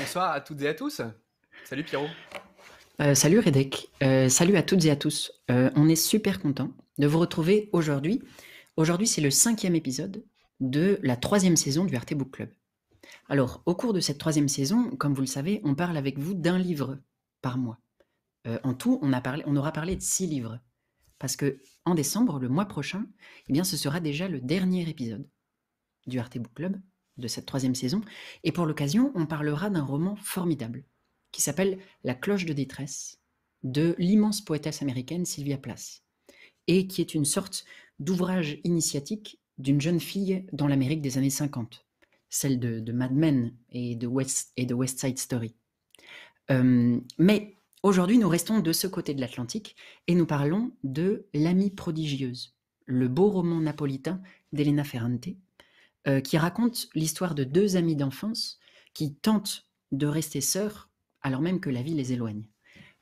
Bonsoir à toutes et à tous. Salut Pierrot. Euh, salut Redek. Euh, salut à toutes et à tous. Euh, on est super content de vous retrouver aujourd'hui. Aujourd'hui, c'est le cinquième épisode de la troisième saison du RT Book Club. Alors, au cours de cette troisième saison, comme vous le savez, on parle avec vous d'un livre par mois. en tout, on, a parlé, on aura parlé de six livres. Parce que en décembre, le mois prochain, eh bien, ce sera déjà le dernier épisode du RT Book Club de cette troisième saison, et pour l'occasion, on parlera d'un roman formidable qui s'appelle La cloche de détresse de l'immense poétesse américaine Sylvia Plath, et qui est une sorte d'ouvrage initiatique d'une jeune fille dans l'Amérique des années 50, celle de, Mad Men et de West, West Side Story. Euh, mais aujourd'hui, nous restons de ce côté de l'Atlantique et nous parlons de L'amie prodigieuse, le beau roman napolitain d'Elena Ferrante, euh, qui raconte l'histoire de deux amies d'enfance qui tentent de rester sœurs alors même que la vie les éloigne.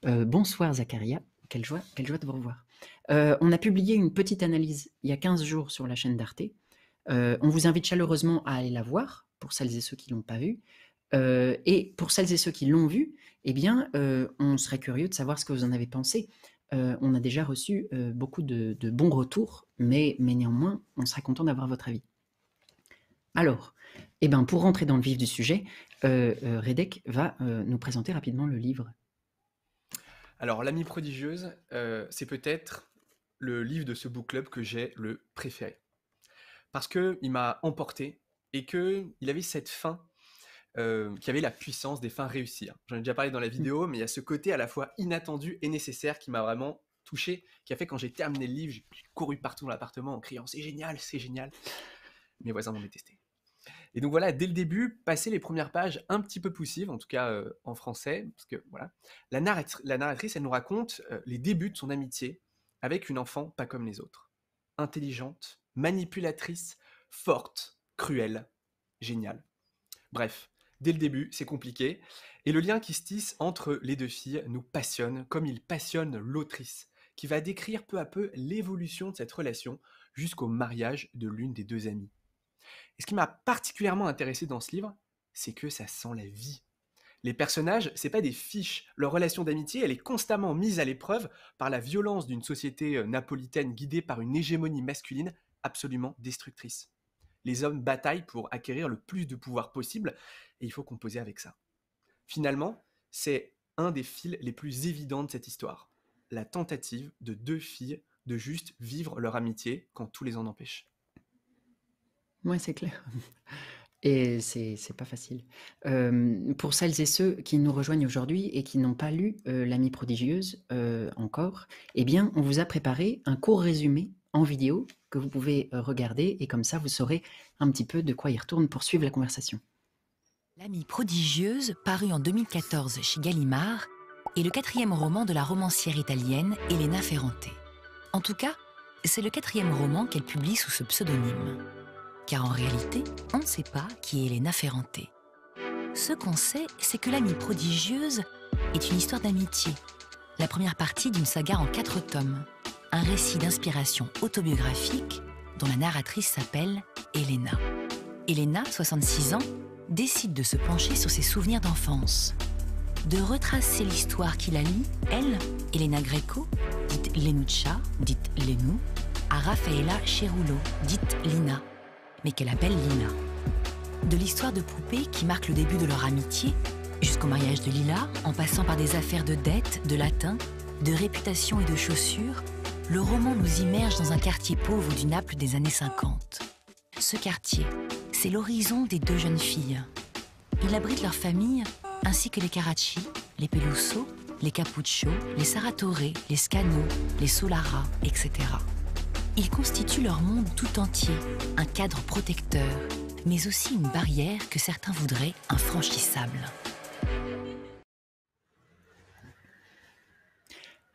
Euh, bonsoir Zacharia, quelle joie, quelle joie de vous revoir. Euh, on a publié une petite analyse il y a 15 jours sur la chaîne d'Arte. on vous invite chaleureusement à aller la voir pour celles et ceux qui ne l'ont pas vue. et pour celles et ceux qui l'ont vue, eh bien, on serait curieux de savoir ce que vous en avez pensé. on a déjà reçu beaucoup de, de, bons retours, mais, mais néanmoins, on serait content d'avoir votre avis. Alors, eh ben, pour rentrer dans le vif du sujet, euh, euh, Redek va euh, nous présenter rapidement le livre. Alors, l'ami prodigieuse, c'est peut-être le livre de ce book club que j'ai le préféré. Parce qu'il m'a emporté et qu'il avait cette fin qui avait la puissance des fins réussir. Hein. J'en ai déjà parlé dans la mm. vidéo, mais il y a ce côté à la fois inattendu et nécessaire qui m'a vraiment touché, qui a fait quand j'ai terminé le livre, j'ai couru partout dans l'appartement en criant C'est génial, c'est génial. Mes voisins m'ont détesté. Et donc voilà, dès le début, passer les premières pages un petit peu poussives, en tout cas euh, en français, parce que voilà, la, narratrice, elle nous raconte euh, les débuts de son amitié avec une enfant pas comme les autres. Intelligente, manipulatrice, forte, cruelle, géniale. Bref, dès le début, c'est compliqué. Et le lien qui se tisse entre les deux filles nous passionne, comme il passionne l'autrice, qui va décrire peu à peu l'évolution de cette relation jusqu'au mariage de l'une des deux amies. Et ce qui m'a particulièrement intéressé dans ce livre, c'est que ça sent la vie. Les personnages, c'est pas des fiches. Leur relation d'amitié, elle est constamment mise à l'épreuve par la violence d'une société euh, napolitaine guidée par une hégémonie masculine absolument destructrice. Les hommes bataillent pour acquérir le plus de pouvoir possible et il faut composer avec ça. Finalement, c'est un des fils les plus évidents de cette histoire. La tentative de deux filles de juste vivre leur amitié quand tout les en empêche. Oui, c'est clair. Et c'est, c'est pas facile. Euh, pour celles et ceux qui nous rejoignent aujourd'hui et qui n'ont pas lu euh, L'Amie prodigieuse euh, encore, eh bien, on vous a préparé un court résumé en vidéo que vous pouvez regarder et comme ça, vous saurez un petit peu de quoi il retourne pour suivre la conversation. L'Amie prodigieuse, paru en 2014 chez Gallimard, est le quatrième roman de la romancière italienne Elena Ferrante. En tout cas, c'est le quatrième roman qu'elle publie sous ce pseudonyme car en réalité, on ne sait pas qui est Elena Ferrante. Ce qu'on sait, c'est que La Nuit prodigieuse est une histoire d'amitié, la première partie d'une saga en quatre tomes, un récit d'inspiration autobiographique dont la narratrice s'appelle Elena. Elena, 66 ans, décide de se pencher sur ses souvenirs d'enfance, de retracer l'histoire qu'il a lie, elle, Elena Greco, dite Lenucha, dite Lenou, à Raffaella Cherulo, dite Lina, mais qu'elle appelle Lila. De l'histoire de poupée qui marque le début de leur amitié, jusqu'au mariage de Lila, en passant par des affaires de dettes, de latin, de réputation et de chaussures, le roman nous immerge dans un quartier pauvre du Naples des années 50. Ce quartier, c'est l'horizon des deux jeunes filles. Il abrite leur famille, ainsi que les Caracci, les Peluso, les Capuccio, les Saratore, les Scano, les Solara, etc. Ils constituent leur monde tout entier, un cadre protecteur, mais aussi une barrière que certains voudraient infranchissable.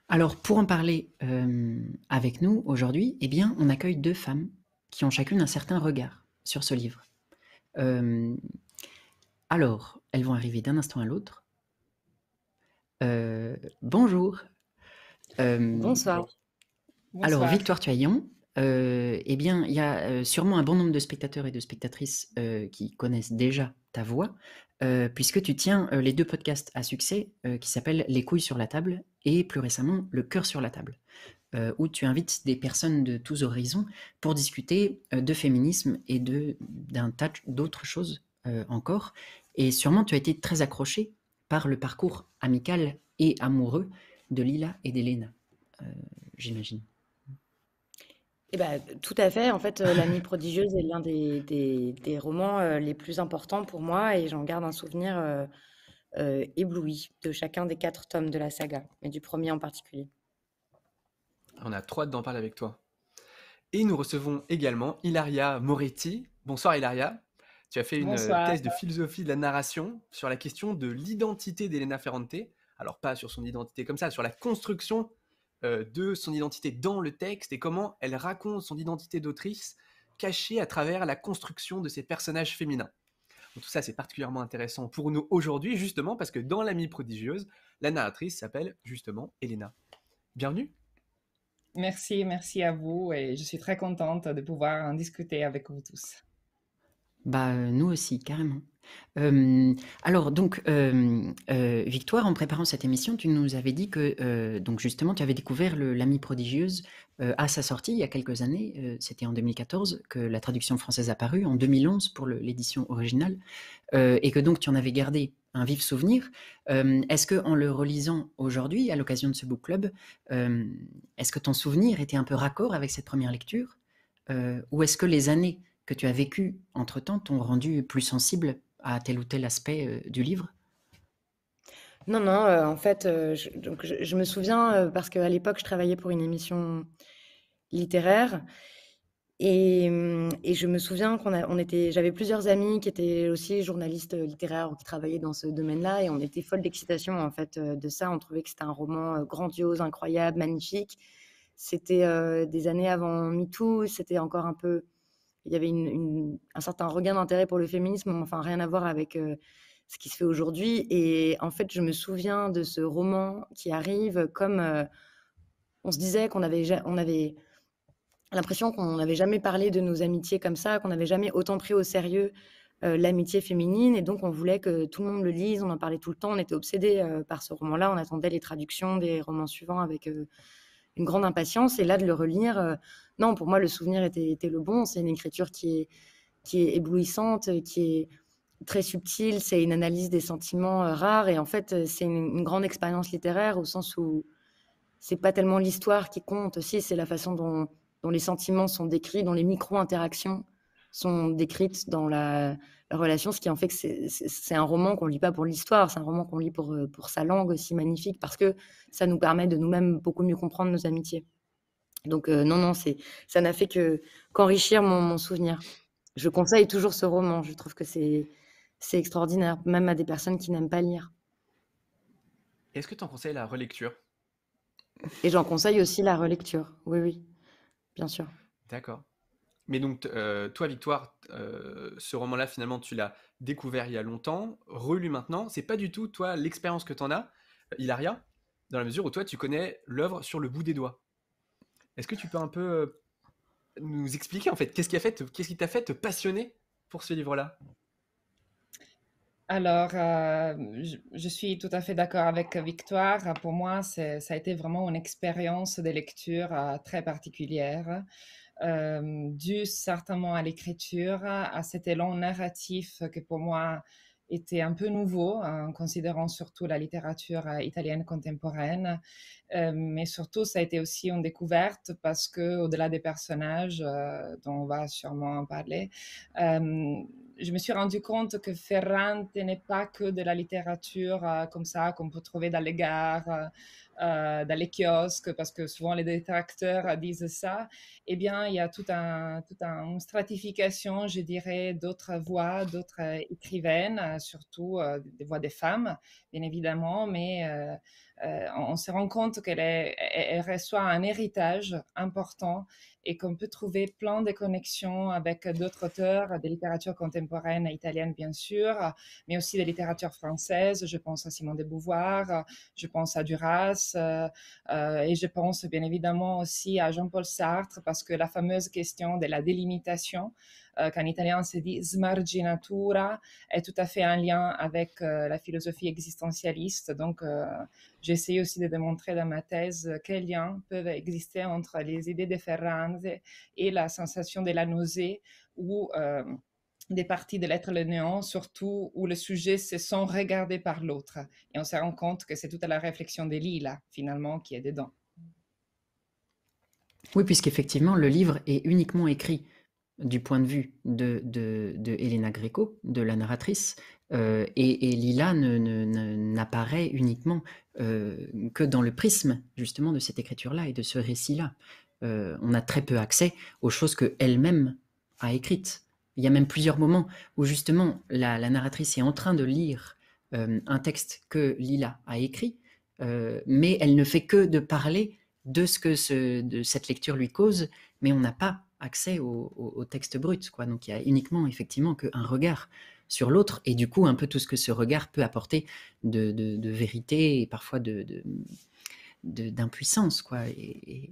Alors pour en parler euh, avec nous aujourd'hui, eh bien on accueille deux femmes qui ont chacune un certain regard sur ce livre. Euh, alors, elles vont arriver d'un instant à l'autre. Euh, bonjour. Bonsoir. Bonsoir. Alors, Victoire Tuaillon, eh bien, il y a sûrement un bon nombre de spectateurs et de spectatrices qui connaissent déjà ta voix, puisque tu tiens les deux podcasts à succès qui s'appellent Les couilles sur la table et plus récemment Le cœur sur la table, où tu invites des personnes de tous horizons pour discuter de féminisme et de d'un tas d'autres choses encore. Et sûrement, tu as été très accroché par le parcours amical et amoureux de Lila et d'Elena, j'imagine. Eh ben, tout à fait. En fait, euh, La nuit prodigieuse est l'un des, romans euh, les plus importants pour moi et j'en garde un souvenir euh, ébloui de chacun des quatre tomes de la saga, mais du premier en particulier. On a trois hâte d'en parler avec toi. Et nous recevons également Ilaria Moretti. Bonsoir Ilaria. Tu as fait une thèse de philosophie de la narration sur la question de l'identité d'Elena Ferrante. Alors pas sur son identité comme ça, sur la construction euh, de son identité dans le texte et comment elle raconte son identité d'autrice cachée à travers la construction de ses personnages féminins. tout ça, c'est particulièrement intéressant pour nous aujourd'hui, justement, parce que dans L'Amie prodigieuse, la narratrice s'appelle justement Elena. Bienvenue. Merci, merci à vous et je suis très contente de pouvoir en discuter avec vous tous. Bah, euh, nous aussi, carrément. alors donc, Victoire, en préparant cette émission, tu nous avais dit que, donc justement, tu avais découvert l'ami prodigieuse, à sa sortie il y a quelques années, c'était en 2014 que la traduction française apparut, en 2011 pour l'édition originale, et que donc tu en avais gardé un vif souvenir. est-ce qu'en le relisant aujourd'hui, à l'occasion de ce book club, est-ce que ton souvenir était un peu raccord avec cette première lecture? ou est-ce que les années que tu as vécu entre-temps t'ont rendu plus sensible à tel ou tel aspect euh, du livre Non, non, euh, en fait, euh, je, me souviens, parce qu'à l'époque, je travaillais pour une émission littéraire. Et, hum, je me souviens qu'on on était, j'avais plusieurs amis qui étaient aussi journalistes littéraires ou qui travaillaient dans ce domaine-là, et on était folle d'excitation en fait de ça. On trouvait que c'était un roman grandiose, incroyable, magnifique. C'était des années avant #MeToo, c'était encore un peu il y avait un certain regain d'intérêt pour le féminisme, enfin rien à voir avec euh, ce qui se fait aujourd'hui. Et en fait, je me souviens de ce roman qui arrive comme euh, on se disait qu'on avait, on avait l'impression qu'on n'avait jamais parlé de nos amitiés comme ça, qu'on n'avait jamais autant pris au sérieux euh, l'amitié féminine. Et donc, on voulait que tout le monde le lise, on en parlait tout le temps, on était obsédés par ce roman-là, on attendait les traductions des romans suivants avec une grande impatience. Et là, de le relire, non, pour moi, le souvenir était, le bon. C'est une écriture qui est, éblouissante, qui est très subtile, c'est une analyse des sentiments euh, rares et en fait euh, c'est une, grande expérience littéraire au sens où c'est pas tellement l'histoire qui compte aussi, c'est la façon dont, les sentiments sont décrits, dont les micro-interactions sont décrites dans la, relation, ce qui en fait que c'est un roman qu'on lit pas pour l'histoire, c'est un roman qu'on lit pour, euh, pour sa langue aussi magnifique parce que ça nous permet de nous-mêmes beaucoup mieux comprendre nos amitiés. Donc euh, non, non, c'est, ça n'a fait que, qu'enrichir mon, souvenir. Je conseille toujours ce roman, je trouve que c'est, c'est extraordinaire, même à des personnes qui n'aiment pas lire. Est-ce que tu en conseilles la relecture Et j'en conseille aussi la relecture, oui, oui, bien sûr. D'accord. Mais donc, euh, toi, Victoire, euh, ce roman-là, finalement, tu l'as découvert il y a longtemps, relu maintenant. C'est pas du tout, toi, l'expérience que tu en as, Hilaria, dans la mesure où toi, tu connais l'œuvre sur le bout des doigts. Est-ce que tu peux un peu euh, nous expliquer en fait qu'est-ce qui a fait, qu'est-ce qui t'a fait te passionner pour ce livre-là alors, euh, je, suis tout à fait d'accord avec Victoire. Pour moi, ça a été vraiment une expérience de lecture euh, très particulière, due certainement à l'écriture, à cet élan narratif que pour moi était un peu nouveau, hein, en considérant surtout la littérature euh, italienne contemporaine. Euh, mais surtout, ça a été aussi une découverte parce que, au-delà des personnages, euh, dont on va sûrement parler, je me suis rendu compte que Ferrante n'est pas que de la littérature comme ça qu'on peut trouver dans les gares euh, dans les kiosques, parce que souvent les détracteurs disent ça, eh bien, il y a toute un, une stratification, je dirais, d'autres voix, d'autres euh, écrivaines, euh, surtout des voix des femmes, bien évidemment, mais on, se rend compte qu'elle reçoit un héritage important et qu'on peut trouver plein de connexions avec d'autres auteurs, des littératures contemporaines italiennes bien sûr, mais aussi des littératures françaises. Je pense à Simone de Beauvoir, je pense à Duras euh, euh, et je pense bien évidemment aussi à Jean-Paul Sartre parce que la fameuse question de la délimitation qu'en eh, italien se dit smarginatura, est tout à fait en lien avec eh, la philosophie existentialiste. Donc, eh, j'essaie aussi de démontrer dans ma thèse quels liens peuvent exister entre les idées de Ferranze et la sensation de la nausée ou des parties de l'être le néant, surtout où le sujet se sent regardé par l'autre. Et on se rend compte que c'est toute la réflexion des Lila, là, finalement, qui est dedans. Oui, puisqu'effectivement, le livre est uniquement écrit du point de vue de, de, de Elena Greco, de la narratrice, euh, et, Lila n'apparaît uniquement euh, que dans le prisme justement de cette écriture-là et de ce récit-là. Euh, on a très peu accès aux choses qu'elle-même a écrites. Il y a même plusieurs moments où justement la, la narratrice est en train de lire un texte que Lila a écrit, mais elle ne fait que de parler de ce que cette lecture lui cause, mais on n'a pas accès au, texte brut. Quoi. Donc il y a uniquement effectivement qu'un regard sur l'autre et du coup un peu tout ce que ce regard peut apporter de, vérité et parfois de, d'impuissance. Quoi. Et,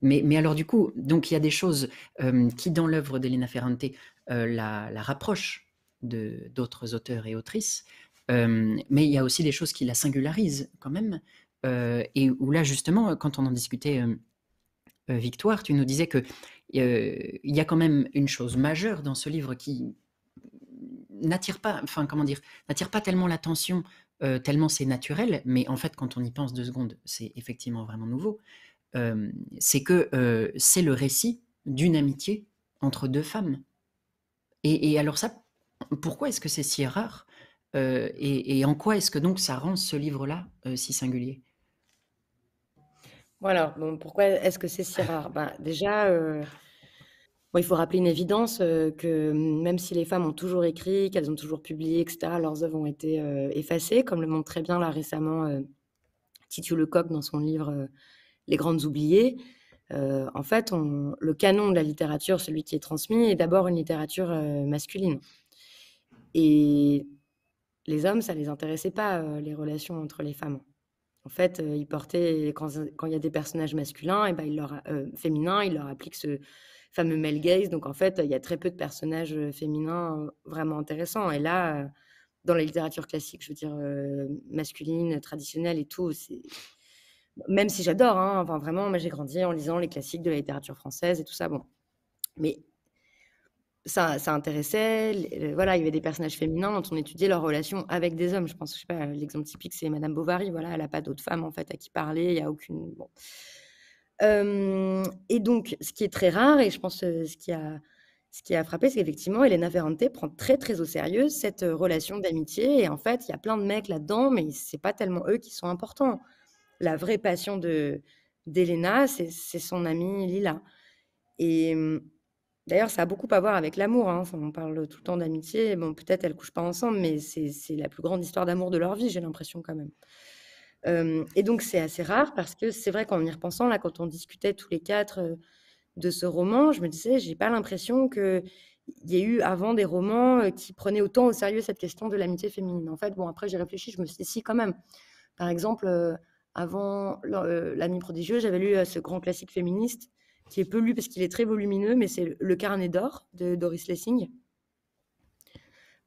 Mais, alors du coup, donc il y a des choses euh, qui dans l'œuvre d'Elena Ferrante euh, la, la, rapprochent de, d'autres auteurs et autrices, euh, mais il y a aussi des choses qui la singularisent quand même, et où là justement, quand on en discutait euh, Victoire, tu nous disais que euh, il y a quand même une chose majeure dans ce livre qui n'attire pas, enfin comment dire, n'attire pas tellement l'attention, euh, tellement c'est naturel, mais en fait quand on y pense deux secondes, c'est effectivement vraiment nouveau. c'est que c'est le récit d'une amitié entre deux femmes. Et, alors ça, pourquoi est-ce que c'est si rare et, et, en quoi est-ce que donc ça rend ce livre-là si singulier voilà, bon, pourquoi est-ce que c'est si rare ben, Déjà, euh, il faut rappeler une évidence euh, que même si les femmes ont toujours écrit, qu'elles ont toujours publié, etc., leurs œuvres ont été euh, effacées, comme le montre très bien là récemment Titu Lecoq dans son livre Les Grandes Oubliées. en fait, on, le canon de la littérature, celui qui est transmis, est d'abord une littérature masculine. Et les hommes, ça ne les intéressait pas, les relations entre les femmes. En fait, euh, il portait, quand, il y a des personnages masculins, et eh ben leur, euh, féminins, il leur applique ce fameux male gaze. Donc, en fait, il y a très peu de personnages euh, féminins vraiment intéressants. Et là, dans la littérature classique, je veux dire, masculine, traditionnelle et tout, c'est même si j'adore, hein, enfin vraiment, j'ai grandi en lisant les classiques de la littérature française et tout ça. Bon, mais ça, ça, intéressait. voilà, il y avait des personnages féminins dont on étudiait leur relation avec des hommes. Je pense, je sais pas, l'exemple typique, c'est Madame Bovary. Voilà, elle n'a pas d'autres femmes en fait à qui parler. Il y a aucune. et donc, ce qui est très rare, et je pense euh, ce qui a ce qui a frappé, c'est qu'effectivement, Elena Ferrante prend très très au sérieux cette euh, relation d'amitié. Et en fait, il y a plein de mecs là-dedans, mais ce n'est pas tellement eux qui sont importants. La vraie passion de d'Elena, c'est son amie Lila. Et D'ailleurs, ça a beaucoup à voir avec l'amour. Hein. Enfin, on parle tout le temps d'amitié. Bon, peut-être elles couchent pas ensemble, mais c'est la plus grande histoire d'amour de leur vie, j'ai l'impression quand même. et donc, c'est assez rare parce que c'est vrai qu'en y repensant, là, quand on discutait tous les quatre de ce roman, je me disais, j'ai pas l'impression qu'il y ait eu avant des romans qui prenaient autant au sérieux cette question de l'amitié féminine. En fait, bon, après, j'ai réfléchi, je me suis dit, si, quand même. Par exemple, avant L'ami prodigieuse, j'avais lu ce grand classique féministe qui est peu lu parce qu'il est très volumineux, mais c'est Le Carnet d'or de Doris Lessing,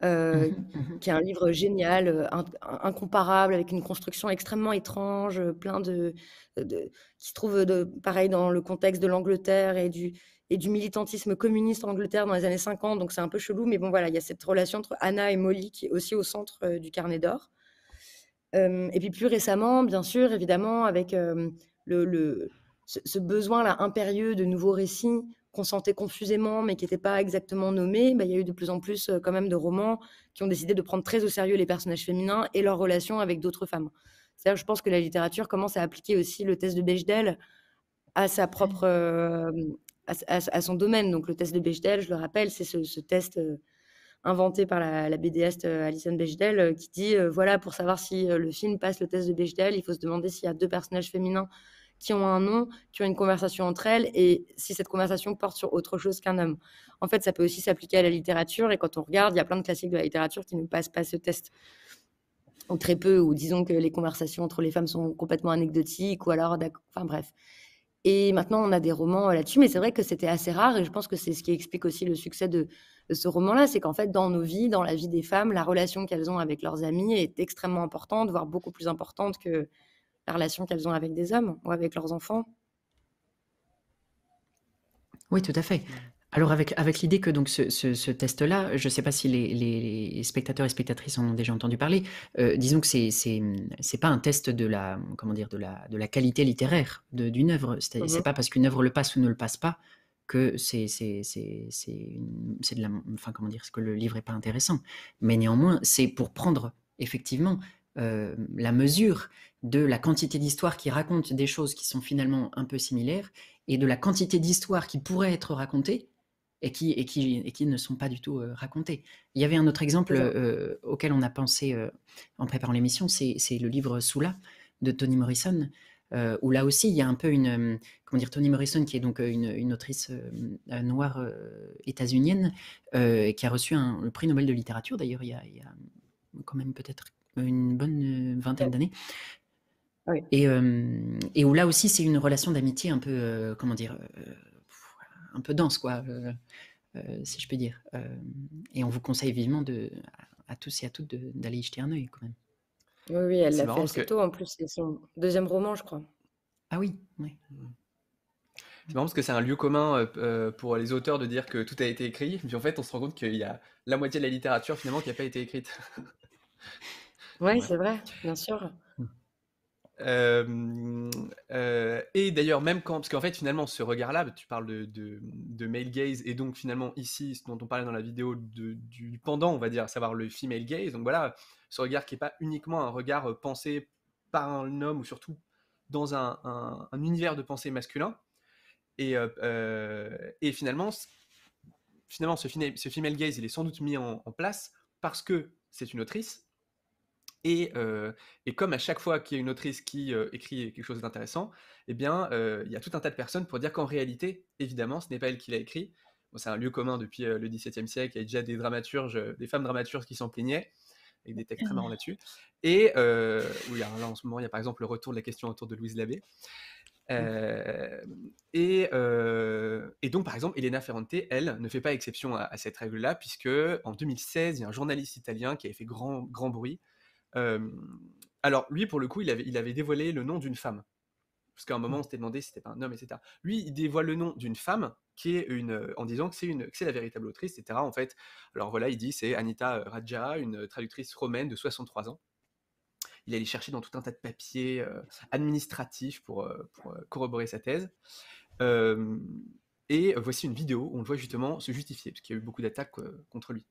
euh, mhm. qui est un livre génial, euh, incomparable, avec une construction extrêmement étrange, euh, plein de, qui se trouve de, pareil dans le contexte de l'Angleterre et du et du militantisme communiste en Angleterre dans les années 50, donc c'est un peu chelou, mais bon voilà, il y a cette relation entre Anna et Molly qui est aussi au centre du Carnet d'or. et puis plus récemment, bien sûr, évidemment, avec le ce, besoin-là impérieux de nouveaux récits qu'on sentait confusément mais qui n'étaient pas exactement nommés, bah, il y a eu de plus en plus euh, quand même de romans qui ont décidé de prendre très au sérieux les personnages féminins et leurs relations avec d'autres femmes. je pense que la littérature commence à appliquer aussi le test de Bechdel à sa propre... Euh, à, son domaine. Donc le test de Bechdel, je le rappelle, c'est ce, test euh, inventé par la, BDS Alison Bechdel qui dit, voilà, pour savoir si le film passe le test de Bechdel, il faut se demander s'il y a deux personnages féminins qui ont un nom, qui ont une conversation entre elles, et si cette conversation porte sur autre chose qu'un homme. En fait, ça peut aussi s'appliquer à la littérature, et quand on regarde, il y a plein de classiques de la littérature qui ne passent pas ce test. Ou très peu, ou disons que les conversations entre les femmes sont complètement anecdotiques, ou alors, enfin bref. Et maintenant, on a des romans euh, là-dessus, mais c'est vrai que c'était assez rare, et je pense que c'est ce qui explique aussi le succès de, de ce roman-là, c'est qu'en fait, dans nos vies, dans la vie des femmes, la relation qu'elles ont avec leurs amis est extrêmement importante, voire beaucoup plus importante que, la relation qu'elles ont avec des hommes ou avec leurs enfants. Oui, tout à fait. Mm. Alors avec, avec l'idée que donc ce, ce, test-là, je ne sais pas si les, spectateurs et spectatrices en ont déjà entendu parler. Euh, disons que ce c'est pas un test de la comment dire de la de la qualité littéraire d'une œuvre. C'est n'est mm-hmm. pas parce qu'une œuvre le passe ou ne le passe pas que c'est c'est de la enfin comment dire que le livre est pas intéressant. Mais néanmoins, c'est pour prendre effectivement euh, la mesure de la quantité d'histoires qui racontent des choses qui sont finalement un peu similaires et de la quantité d'histoires qui pourraient être racontées et qui, qui, ne sont pas du tout euh, racontées. Il y avait un autre exemple euh, auquel on a pensé en préparant l'émission, c'est le livre Soula de Toni Morrison, où là aussi il y a un peu une... comment dire, Toni Morrison, qui est donc une, autrice noire états-unienne, qui a reçu un, le prix Nobel de littérature d'ailleurs il il y a quand même peut-être une bonne euh, vingtaine d'années. Euh, et, où là aussi, c'est une relation d'amitié un peu, euh, comment dire, un peu dense, quoi, si je peux dire. et on vous conseille vivement de, à, tous et à toutes d'aller y jeter un œil quand même. Oui, elle l'a fait assez tôt en plus, c'est son deuxième roman, je crois. Ah oui, oui. C'est marrant parce que c'est un lieu commun pour les auteurs de dire que tout a été écrit, mais en fait on se rend compte qu'il y a la moitié de la littérature finalement qui n'a pas été écrite. Oui, ouais. c'est vrai, bien sûr. Mmh. Euh, et d'ailleurs, même quand, parce qu'en fait, finalement, ce regard-là, tu parles de, de, male gaze, et donc finalement, ici, ce dont on parlait dans la vidéo de, du pendant, on va dire, à savoir le female gaze. Donc voilà, ce regard qui n'est pas uniquement un regard euh, pensé par un homme ou surtout dans un, un, univers de pensée masculin. Et, euh, et finalement, finalement ce, ce, female gaze, il est sans doute mis en, en place parce que c'est une autrice et, comme à chaque fois qu'il y a une autrice qui écrit quelque chose d'intéressant, eh bien, il y a tout un tas de personnes pour dire qu'en réalité, évidemment, ce n'est pas elle qui l'a écrit. c'est un lieu commun depuis le XVIIe siècle. Il y a déjà des dramaturges, des femmes dramaturges qui s'en plaignaient, avec des textes très marrants là-dessus. Et là, en ce moment, il y a par exemple le retour de la question autour de Louise Labbé. Mmh. Et, donc, par exemple, Elena Ferrante, elle, ne fait pas exception à, à cette règle-là, puisque en 2016, il y a un journaliste italien qui avait fait grand, grand bruit alors, lui, pour le coup, il avait, dévoilé le nom d'une femme. Parce qu'à un moment, mmh. on s'était demandé si c'était pas un homme, etc. Lui, il dévoile le nom d'une femme qui est une, euh, en disant que c'est une, c'est la véritable autrice, etc. En fait, alors voilà, il dit c'est Anita euh, Raja, une traductrice romaine de 63 ans. Il allait chercher dans tout un tas de papiers euh, administratifs pour, corroborer sa thèse. et voici une vidéo où on le voit justement se justifier, parce qu'il y a eu beaucoup d'attaques contre lui.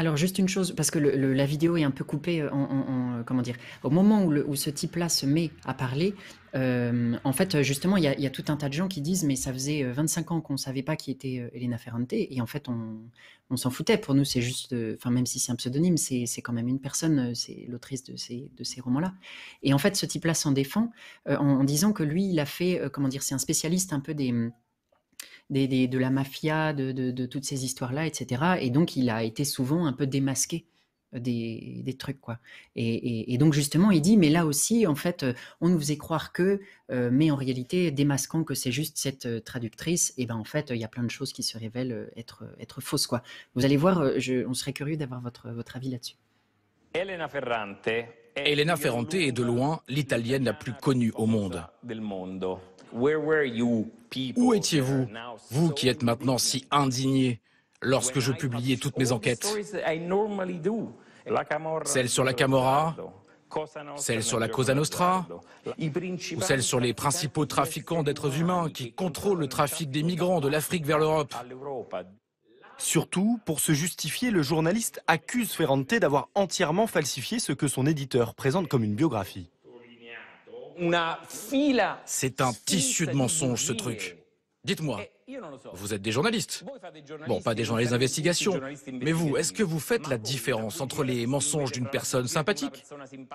Alors juste une chose, parce que la vidéo est un peu coupée euh, euh, comment dire, au moment où, ce type-là se met à parler, euh, en fait justement il y, a tout un tas de gens qui disent mais ça faisait 25 ans qu'on ne savait pas qui était Elena Ferrante et en fait on, s'en foutait. Pour nous c'est juste, enfin même si c'est un pseudonyme, c'est quand même une personne, c'est l'autrice de ces, de ces romans-là. Et en fait ce type-là s'en défend en, disant que lui il a fait, comment dire, c'est un spécialiste un peu des de la mafia, de, toutes ces histoires-là, etc. Et donc, il a été souvent un peu démasqué. Euh, des, trucs quoi. Et, donc justement, il dit mais là aussi en fait, euh, on nous faisait croire que, euh, mais en réalité, démasquant que c'est juste cette traductrice, et eh ben en fait, il y a plein de choses qui se révèlent être être fausses quoi. Vous allez voir, on serait curieux d'avoir votre avis là-dessus. Elena Ferrante. Elena Ferrante est de loin l'italienne la plus connue au monde. Où étiez-vous, vous qui êtes maintenant si indigné, lorsque je publiais toutes mes enquêtes Celle sur la Camorra, celle sur la Cosa Nostra, ou celle sur les principaux trafiquants d'êtres humains qui contrôlent le trafic des migrants de l'Afrique vers l'Europe. Surtout, pour se justifier, le journaliste accuse Ferrante d'avoir entièrement falsifié ce que son éditeur présente comme une biographie. C'est un tissu de mensonges, ce truc. Euh, Dites-moi, eh, vous êtes des journalistes. Bon, pas des journalistes d'investigation. Mais vous, est-ce que vous faites la différence entre les mensonges d'une personne sympathique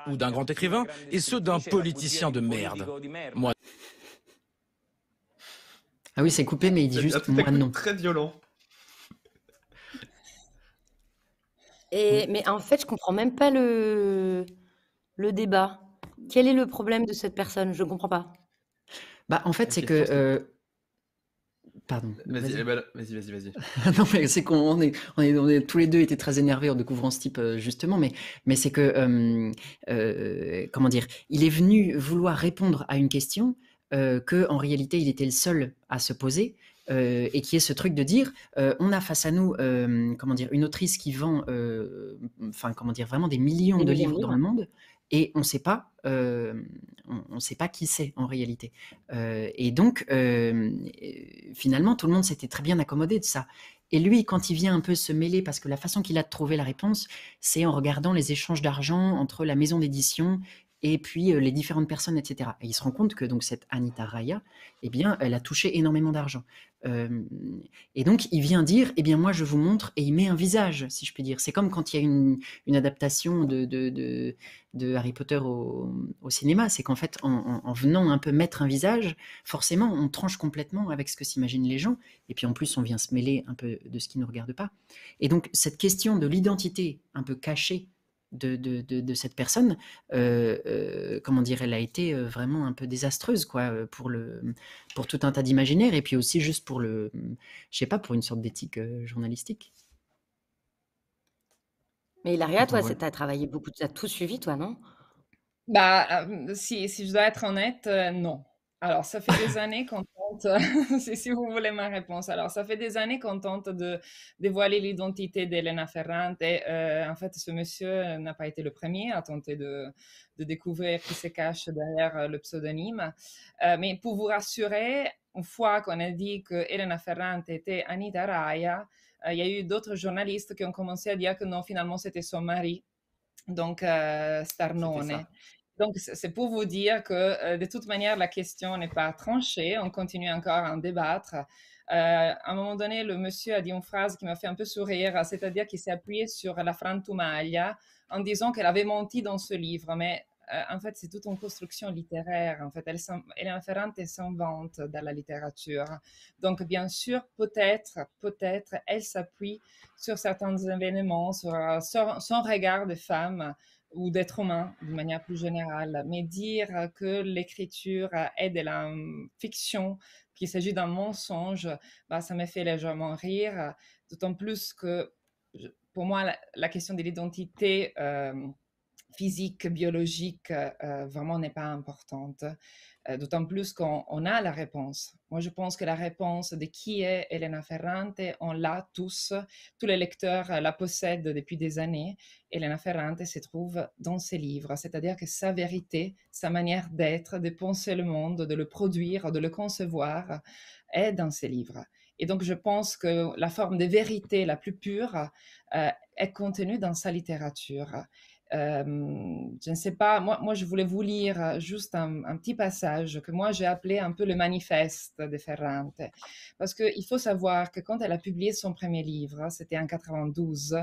ou d'un grand écrivain et ceux d'un politicien de merde Moi. Ah oui, c'est coupé, mais il dit juste moi non. Très violent. Et, mais en fait, je comprends même pas le, le débat. Quel est le problème de cette personne Je ne comprends pas. Bah, en fait, c'est que. Euh, pardon. Vas-y, vas-y, vas-y. non, mais c'est qu'on est, on est, on est, tous les deux étaient très énervés en découvrant ce type, euh, justement, mais, mais c'est que, euh, comment dire, il est venu vouloir répondre à une question que, en réalité, il était le seul à se poser, et qui est ce truc de dire on a face à nous comment dire une autrice qui vend enfin comment dire vraiment des millions, des millions de livres dans le monde et on ne sait pas, euh, sait pas qui c'est en réalité. Euh, et donc, euh, finalement, tout le monde s'était très bien accommodé de ça. Et lui, quand il vient un peu se mêler, parce que la façon qu'il a de trouver la réponse, c'est en regardant les échanges d'argent entre la maison d'édition et puis euh, les différentes personnes, etc. Et il se rend compte que donc cette Anita Raya, eh bien, elle a touché énormément d'argent. Euh, et donc, il vient dire, eh bien, moi, je vous montre, et il met un visage, si je puis dire. C'est comme quand il y a une, adaptation de, de, Harry Potter au, cinéma. C'est qu'en fait, en, en, venant un peu mettre un visage, forcément, on tranche complètement avec ce que s'imaginent les gens. Et puis, en plus, on vient se mêler un peu de ce qui ne regarde pas. Et donc, cette question de l'identité un peu cachée de, cette personne, euh, euh, comment dire, elle a été euh, vraiment un peu désastreuse, quoi, pour, le, pour tout un tas d'imaginaires, et puis aussi juste pour le, je sais pas, pour une sorte d'éthique journalistique. Mais Ilaria, toi, tu as travaillé beaucoup, tu as tout suivi, toi, non Bah, si, si, je dois être honnête, non. Alors, ça fait des années qu'on tente, si vous voulez ma réponse, alors ça fait des années qu'on tente de dévoiler l'identité d'Elena Ferrante. Et, euh, en fait, ce monsieur n'a pas été le premier à tenter de, découvrir qui se cache derrière euh, le pseudonyme. Euh, mais pour vous rassurer, une fois qu'on a dit que Elena Ferrante était Anita Raya, il y a eu d'autres journalistes qui ont commencé à dire que non, finalement, c'était son mari donc Starnone. Donc, c'est pour vous dire que euh, de toute manière, la question n'est pas tranchée. On continue encore à en débattre. Euh, à un moment donné, le monsieur a dit une phrase qui m'a fait un peu sourire, c'est-à-dire qu'il s'est appuyé sur la frantumaglia en disant qu'elle avait menti dans ce livre. Mais euh, en fait, c'est toute une construction littéraire. En fait, elle, est inférente et vente dans la littérature. Donc, bien sûr, peut-être, peut-être, elle s'appuie sur certains événements, sur, sur son regard de femme ou d'être humain de manière plus générale. Mais dire que l'écriture aide de la fiction, qu'il s'agit d'un mensonge, bah, ça me fait légèrement rire, d'autant plus que pour moi, la, question de l'identité euh, physique, biologique, euh, vraiment n'est pas importante. Euh, d'autant plus qu'on a la réponse. Moi, je pense que la réponse de qui est Elena Ferrante, on l'a tous. Tous les lecteurs la possèdent depuis des années. Elena Ferrante se trouve dans ses livres, c'est-à-dire que sa vérité, sa manière d'être, de penser le monde, de le produire, de le concevoir, est dans ses livres. Et donc, je pense que la forme de vérité la plus pure euh, est contenue dans sa littérature. Euh, je ne sais pas, moi, moi, je voulais vous lire euh, juste un, petit passage que moi j'ai appelé un peu le manifeste de Ferrante. Parce qu'il faut savoir que quand elle a publié son premier livre, hein, c'était en 92,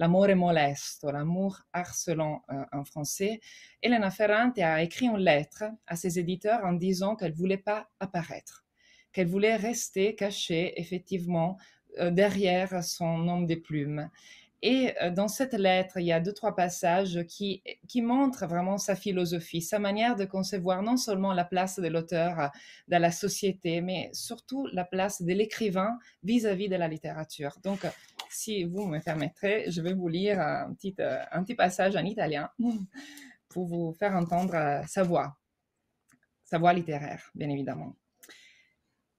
L'amour est molesto, l'amour harcelant euh, en français, Elena Ferrante a écrit une lettre à ses éditeurs en disant qu'elle ne voulait pas apparaître, qu'elle voulait rester cachée effectivement derrière son nom de plume et euh, dans cette lettre, il y a deux, trois passages qui, qui montrent vraiment sa philosophie, sa manière de concevoir non seulement la place de l'auteur euh, dans la société, mais surtout la place de l'écrivain vis-à-vis de la littérature. Donc, euh, si vous me permettrez, je vais vous lire un petit, un petit passage en italien pour vous faire entendre sa voix, sa voix littéraire, bien évidemment.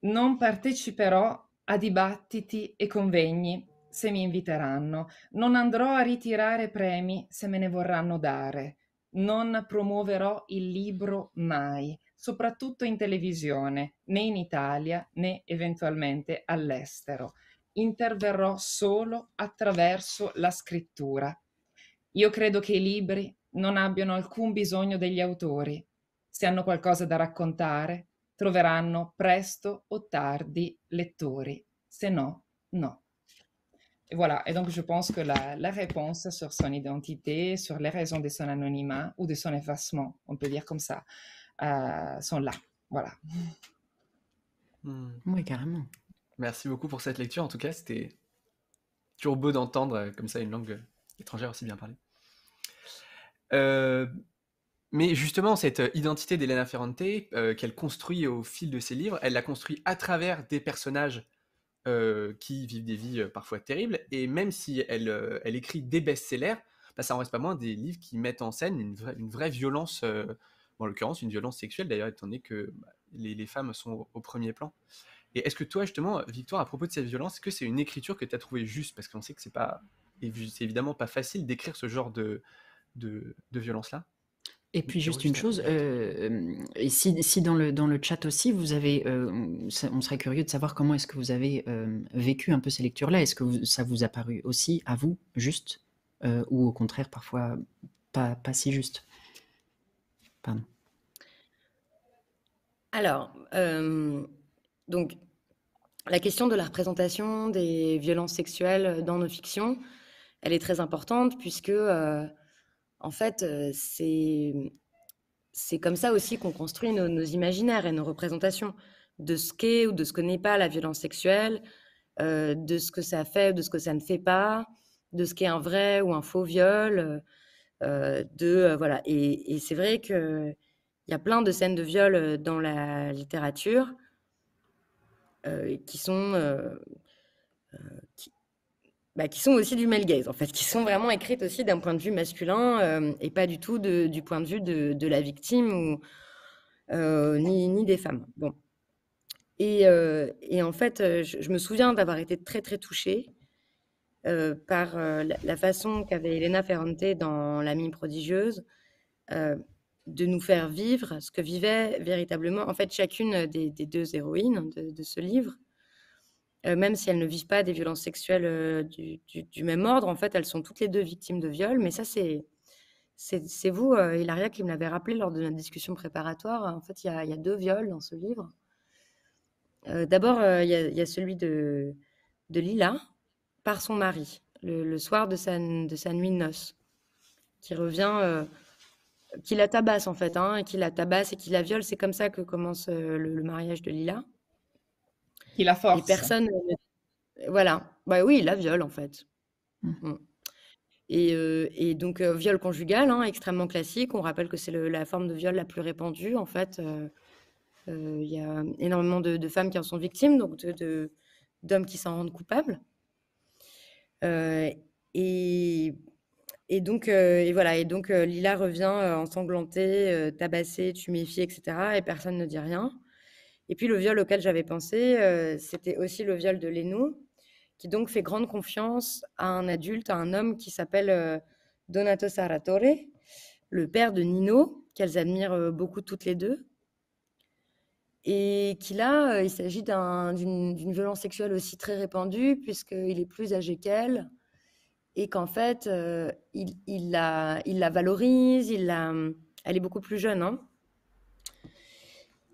Non parteciperò a dibattiti e convegni se mi inviteranno, non andrò a ritirare premi se me ne vorranno dare, non promuoverò il libro mai, soprattutto in televisione, né in Italia né eventualmente all'estero. Interverrò solo attraverso la scrittura. Io credo che i libri non abbiano alcun bisogno degli autori. Se hanno qualcosa da raccontare, troveranno presto o tardi lettori, se no, no. voilà, et donc je pense que la, réponse sur son identité, sur les raisons de son anonymat ou de son effacement, on peut dire comme ça, euh, sont là. Voilà. Hmm. Oui, carrément. Merci beaucoup pour cette lecture. En tout cas, c'était toujours beau d'entendre euh, comme ça une langue euh, étrangère aussi bien parlée. mais justement, cette identité d'Elena Ferrante, qu'elle construit au fil de ses livres, elle la construit à travers des personnages euh, qui vivent des vies parfois terribles. Et même si elle, elle écrit des best-sellers, bah, ça en reste pas moins des livres qui mettent en scène une, vraie, violence, en l'occurrence une violence sexuelle d'ailleurs, étant donné que bah, les, femmes sont au, premier plan. Et est-ce que toi, justement, Victoire, à propos de cette violence, est-ce que c'est une écriture que tu as trouvée juste Parce qu'on sait que c'est pas, c'est évidemment pas facile d'écrire ce genre de, de, de violence-là. Et puis euh, juste une chose, euh, euh, si, dans, le, dans le chat aussi, vous avez, on serait curieux de savoir comment est-ce que vous avez vécu un peu ces lectures-là. Est-ce que ça vous a paru aussi à vous juste ou au contraire parfois pas, pas si juste Alors, donc la question de la représentation des violences sexuelles dans nos fictions, elle est très importante puisque en fait, euh, c'est c'est comme ça aussi qu'on construit nos, imaginaires et nos représentations de ce qu'est ou de ce que n'est pas la violence sexuelle, euh, de ce que ça fait, ou de ce que ça ne fait pas, de ce qu'est un vrai ou un faux viol, euh, de voilà. Et, et c'est vrai que il y a plein de scènes de viol dans la littérature qui sont bah, qui sont aussi du male gaze, en fait, qui sont vraiment écrites aussi d'un point de vue masculin euh, et pas du tout du point de vue de, la victime ou, euh, ni, des femmes. Bon. Et, euh, en fait, je, me souviens d'avoir été très très touchée par la, façon qu'avait Elena Ferrante dans La mine prodigieuse de nous faire vivre ce que vivait véritablement, en fait, chacune des, deux héroïnes de ce livre. Euh, même si elles ne vivent pas des violences sexuelles euh, du, même ordre, en fait, elles sont toutes les deux victimes de viol. Mais ça, c'est c'est vous, euh, Hilaria, qui me l'avez rappelé lors de notre discussion préparatoire. En fait, il y a, deux viols dans ce livre. D'abord, il y, a celui de, Lila par son mari, le, soir de sa, de sa nuit de noces, qui revient qui la tabasse en fait, hein, et qui la tabasse et qui la viole. C'est comme ça que commence le mariage de Lila la force. Et personne. Euh, voilà. Bah oui, la viole, en fait. Mmh. Mmh. Euh, et, donc, euh, viol conjugal, hein, extrêmement classique. On rappelle que c'est la forme de viol la plus répandue. En fait, il y a énormément de, femmes qui en sont victimes, donc d'hommes qui s'en rendent coupables. Et, et, donc, et voilà. Et donc, Lila revient ensanglantée, tabassée, tuméfiée, etc. Et personne ne dit rien. Et puis le viol auquel j'avais pensé, euh, c'était aussi le viol de Lénou, qui donc fait grande confiance à un adulte, à un homme qui s'appelle euh, Donato Saratore, le père de Nino, qu'elles admirent euh, beaucoup toutes les deux. Et qui là, il s'agit d'une violence sexuelle aussi très répandue, puisqu'il est plus âgé qu'elle, et qu'en fait, il, la, il, la, valorise, il elle est beaucoup plus jeune, hein,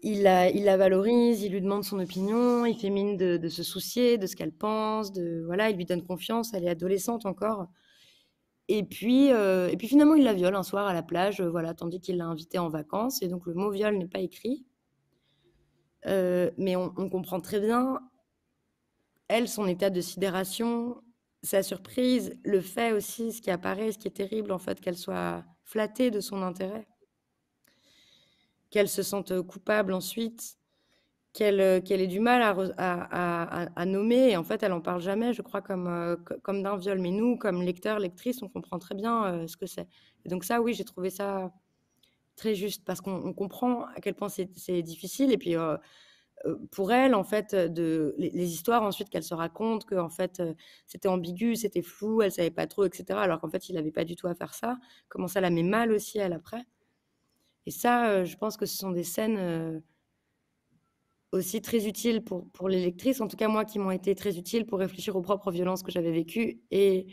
il la, valorise, il lui demande son opinion, il fait mine de, se soucier de ce qu'elle pense, de voilà, il lui donne confiance, elle est adolescente encore. Et puis, euh, et puis finalement, il la viole un soir à la plage, euh, voilà, tandis qu'il l'a invitée en vacances. Et donc le mot viol n'est pas écrit, euh, mais on, on, comprend très bien elle, son état de sidération, sa surprise, le fait aussi, ce qui apparaît, ce qui est terrible en fait, qu'elle soit flattée de son intérêt qu'elle se sente euh, coupable ensuite, qu'elle euh, ait du mal à, nommer. Et en fait, elle n'en parle jamais, je crois, comme, euh, comme d'un viol. Mais nous, comme lecteurs, lectrices, on comprend très bien ce que c'est. donc ça, oui, j'ai trouvé ça très juste parce qu'on comprend à quel point c'est difficile. Et puis, pour elle, en fait, de, les, histoires ensuite qu'elle se raconte, que en fait, c'était ambigu, c'était flou, elle savait pas trop, etc. Alors qu'en fait, il n'avait pas du tout à faire ça. Comment ça la met mal aussi, elle, après et ça, euh, je pense que ce sont des scènes euh, aussi très utiles pour, pour les lectrices, en tout cas moi qui m'ont été très utiles pour réfléchir aux propres violences que j'avais vécues et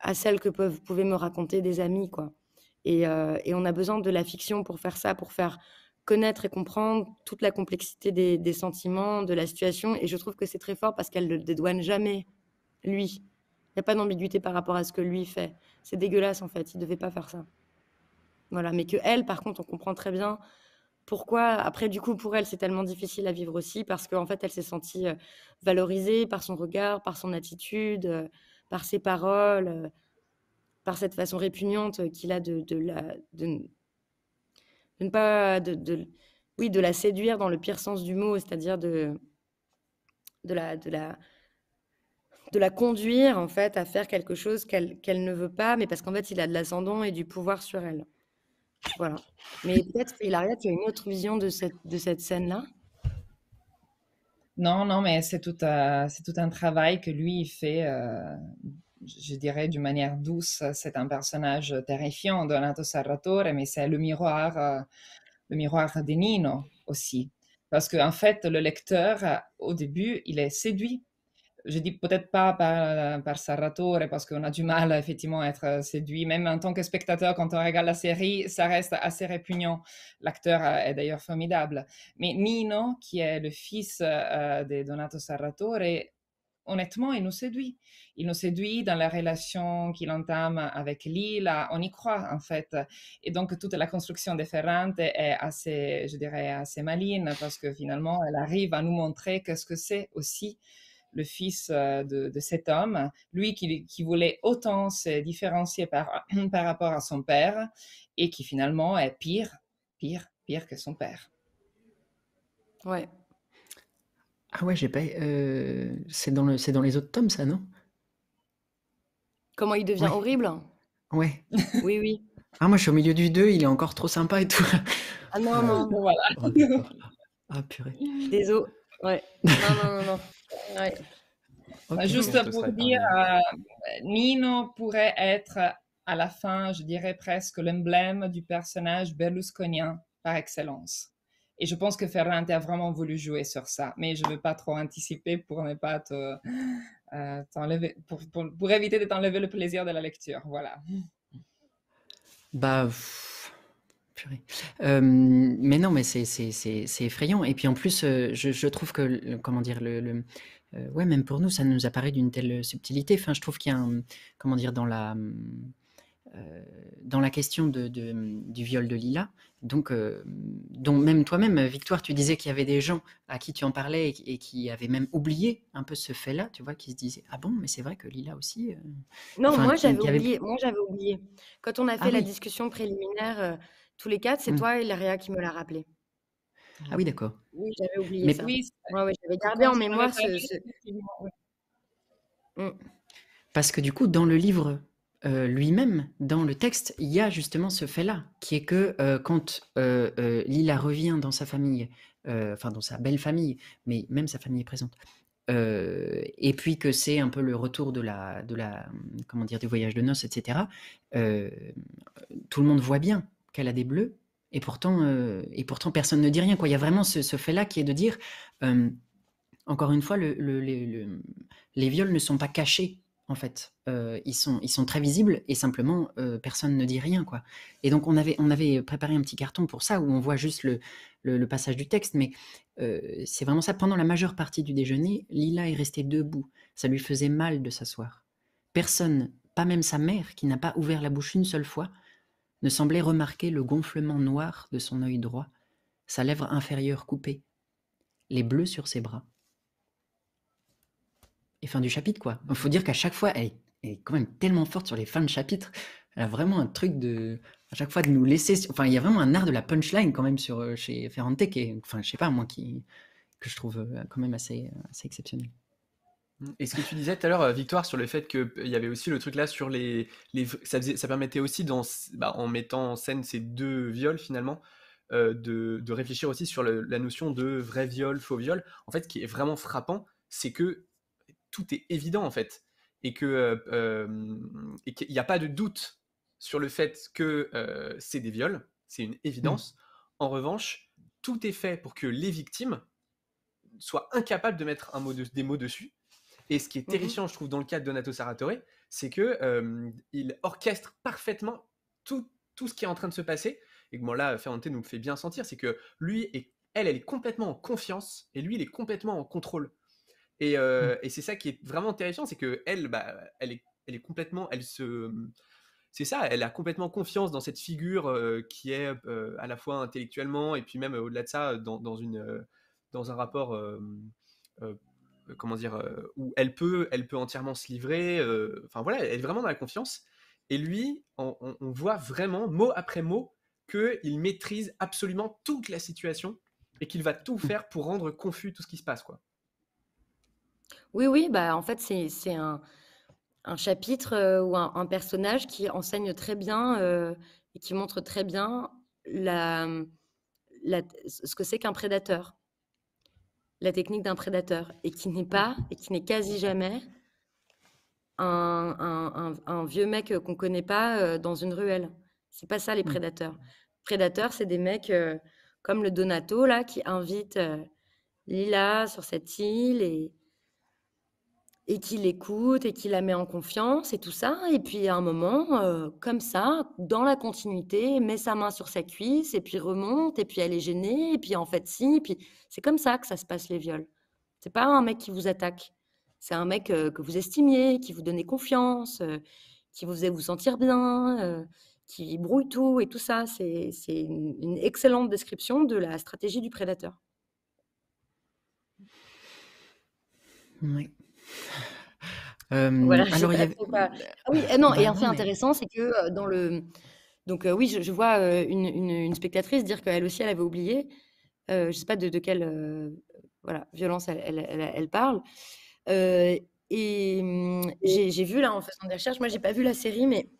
à celles que peuvent, pouvaient me raconter des amis. quoi. Euh, et, on a besoin de la fiction pour faire ça, pour faire connaître et comprendre toute la complexité des, des sentiments, de la situation. Et je trouve que c'est très fort parce qu'elle ne le dédouane jamais, lui. Il n'y a pas d'ambiguïté par rapport à ce que lui fait. C'est dégueulasse en fait, il ne devait pas faire ça. Voilà, mais que elle, par contre, on comprend très bien pourquoi. Après, du coup, pour elle, c'est tellement difficile à vivre aussi parce qu'en fait, elle s'est sentie euh, valorisée par son regard, par son attitude, euh, par ses paroles, euh, par cette façon répugnante qu'il a de, la, ne pas, oui, de la séduire dans le pire sens du mot, c'est-à-dire de, de la, de la conduire en fait à faire quelque chose qu'elle ne veut pas, mais parce qu'en fait il a de l'ascendant et du pouvoir sur elle. Voilà. Mais peut-être, Hilaria, tu as une autre vision de cette, de cette scène-là Non, non, mais c'est tout, euh, tout un travail que lui, il fait, euh, je dirais, d'une manière douce. C'est un personnage terrifiant, Donato Sarratore, mais c'est le miroir, euh, le miroir de Nino aussi. Parce qu'en fait, le lecteur, au début, il est séduit je dis peut-être pas par, par Sarratore parce qu'on a du mal effectivement à être euh, séduit, même en tant que spectateur quand on regarde la série, ça reste assez répugnant. L'acteur euh, est d'ailleurs formidable. Mais Nino, qui est le fils euh, de Donato Sarratore, honnêtement, il nous séduit. Il nous séduit dans la relation qu'il entame avec Lila. On y croit, en fait. Et donc, toute la construction de Ferrante est assez, je dirais, assez maligne parce que finalement, elle arrive à nous montrer qu'est-ce que c'est aussi le fils euh, de, cet homme, lui qui, voulait autant se différencier par, par rapport à son père et qui finalement est pire, pire, pire que son père. Ouais. Ah ouais, j'ai pas. Euh, c'est dans, le, dans les autres tomes, ça, non Comment il devient horrible Ouais. Oui, oui. Ah, moi, je suis au milieu du 2, il est encore trop sympa et tout. Ah non, non, oh, ah, purée. Désolé. Ouais. Non, non, non, non. Bah, juste pour dire, euh, Nino pourrait être à la fin, je dirais presque l'emblème du personnage berlusconien par excellence. Et je pense que Ferrante a vraiment voulu jouer sur ça, mais je ne veux pas trop anticiper pour ne pas te, euh, t'enlever, pour, pour, éviter de t'enlever le plaisir de la lecture. Voilà. Bah. Euh, mais non, mais c'est effrayant. Et puis en plus, euh, je, trouve que, comment dire, le, euh, ouais, même pour nous, ça nous apparaît d'une telle subtilité. Enfin, je trouve qu'il y a un, comment dire, dans la, dans la question du viol de Lila, donc, dont même toi-même, Victoire, tu disais qu'il y avait des gens à qui tu en parlais et, qui avaient même oublié un peu ce fait-là, tu vois, qui se disaient Ah bon, mais c'est vrai que Lila aussi. Non, moi j'avais oublié. j'avais oublié. Quand on a ah fait la discussion préliminaire tous les quatre, c'est mmh. toi et Léria qui me l'a rappelé. Ah oui, d'accord. Oui, j'avais oublié Oui, j'avais gardé en mémoire ce... Mmh. Parce que du coup, dans le livre euh, lui-même, dans le texte, il y a justement ce fait-là, qui est que euh, quand euh, Lila revient dans sa famille, enfin dans sa belle famille, mais même sa famille est présente, et puis que c'est un peu le retour de la, de la, comment dire, du voyage de noces, etc. tout le monde voit bien qu'elle a des bleus. Et pourtant, euh, et pourtant, personne ne dit rien. Quoi. Il y a vraiment ce, fait-là qui est de dire, euh, encore une fois, les viols ne sont pas cachés, en fait. Euh, ils, sont, très visibles et simplement, personne ne dit rien. Quoi. Et donc, on avait, on avait préparé un petit carton pour ça, où on voit juste le, passage du texte. Mais c'est vraiment ça. Pendant la majeure partie du déjeuner, Lila est restée debout. Ça lui faisait mal de s'asseoir. Personne, pas même sa mère, qui n'a pas ouvert la bouche une seule fois, ne semblait remarquer le gonflement noir de son œil droit, sa lèvre inférieure coupée, les bleus sur ses bras. Et fin du chapitre, quoi. Il faut dire qu'à chaque fois, elle est quand même tellement forte sur les fins de chapitre. Elle a vraiment un truc de. À chaque fois, de nous laisser. Enfin, il y a vraiment un art de la punchline, quand même, sur, euh, chez Ferrante, qui Enfin, je sais pas, moi, qui, que je trouve euh, quand même assez, euh, assez exceptionnel. Et ce que tu disais tout à l'heure, euh, Victoire, sur le fait qu'il euh, y avait aussi le truc là sur les. les ça, permettait aussi, dans, bah, en mettant en scène ces deux viols finalement, euh, de, de, réfléchir aussi sur la notion de vrai viol, faux viol. En fait, ce qui est vraiment frappant, c'est que tout est évident en fait. Et qu'il n'y a pas de doute sur le fait que c'est des viols, c'est une évidence. Mmh. En revanche, tout est fait pour que les victimes soient incapables de mettre un mot des mots dessus et ce qui est mmh terrifiant, je trouve, dans le cas de Donato Saratore, c'est que il orchestre parfaitement tout, ce qui est en train de se passer. Et que là, Ferrante nous fait bien sentir, c'est que lui et elle, elle est complètement en confiance et lui, il est complètement en contrôle. Et, euh, mmh. et c'est ça qui est vraiment terrifiant, c'est que elle, bah, elle est, elle est complètement, elle se, c'est ça, elle a complètement confiance dans cette figure euh, qui est euh, à la fois intellectuellement et puis même au-delà de ça, dans, une, dans un rapport euh, comment dire, euh, où elle peut, elle peut entièrement se livrer. Euh, enfin voilà, elle est vraiment dans la confiance. Et lui, on, voit vraiment mot après mot qu'il maîtrise absolument toute la situation et qu'il va tout mmh. faire pour rendre confus tout ce qui se passe, quoi. Oui, oui, bah en fait c'est un, un, chapitre ou un, personnage qui enseigne très bien et qui montre très bien la, ce que c'est qu'un prédateur la technique d'un prédateur et qui n'est pas, et qui n'est quasi jamais un, vieux mec qu'on ne connaît pas euh, dans une ruelle. C'est pas ça les mm. prédateurs. Prédateurs, c'est des mecs euh, comme le Donato là qui invite euh, Lila sur cette île et, et qui l'écoute et qui la met en confiance et tout ça. Et puis à un moment, euh, comme ça, dans la continuité, met sa main sur sa cuisse et puis remonte et puis elle est gênée et puis en fait si. Et puis c'est comme ça que ça se passe les viols. C'est pas un mec qui vous attaque. C'est un mec euh, que vous estimiez, qui vous donnait confiance, euh, qui vous faisait vous sentir bien, qui brouille tout et tout ça. C'est une, une excellente description de la stratégie du prédateur. Euh, voilà, alors, il y avait... ah, oui, eh non, et un bah fait intéressant, c'est que euh, dans le. Donc, euh, oui, je, vois une, spectatrice dire qu'elle aussi, elle avait oublié. je ne sais pas de, quelle voilà, violence elle, elle, parle. et mm, j'ai vu, là, en faisant des recherches, moi, je n'ai pas vu la série, mais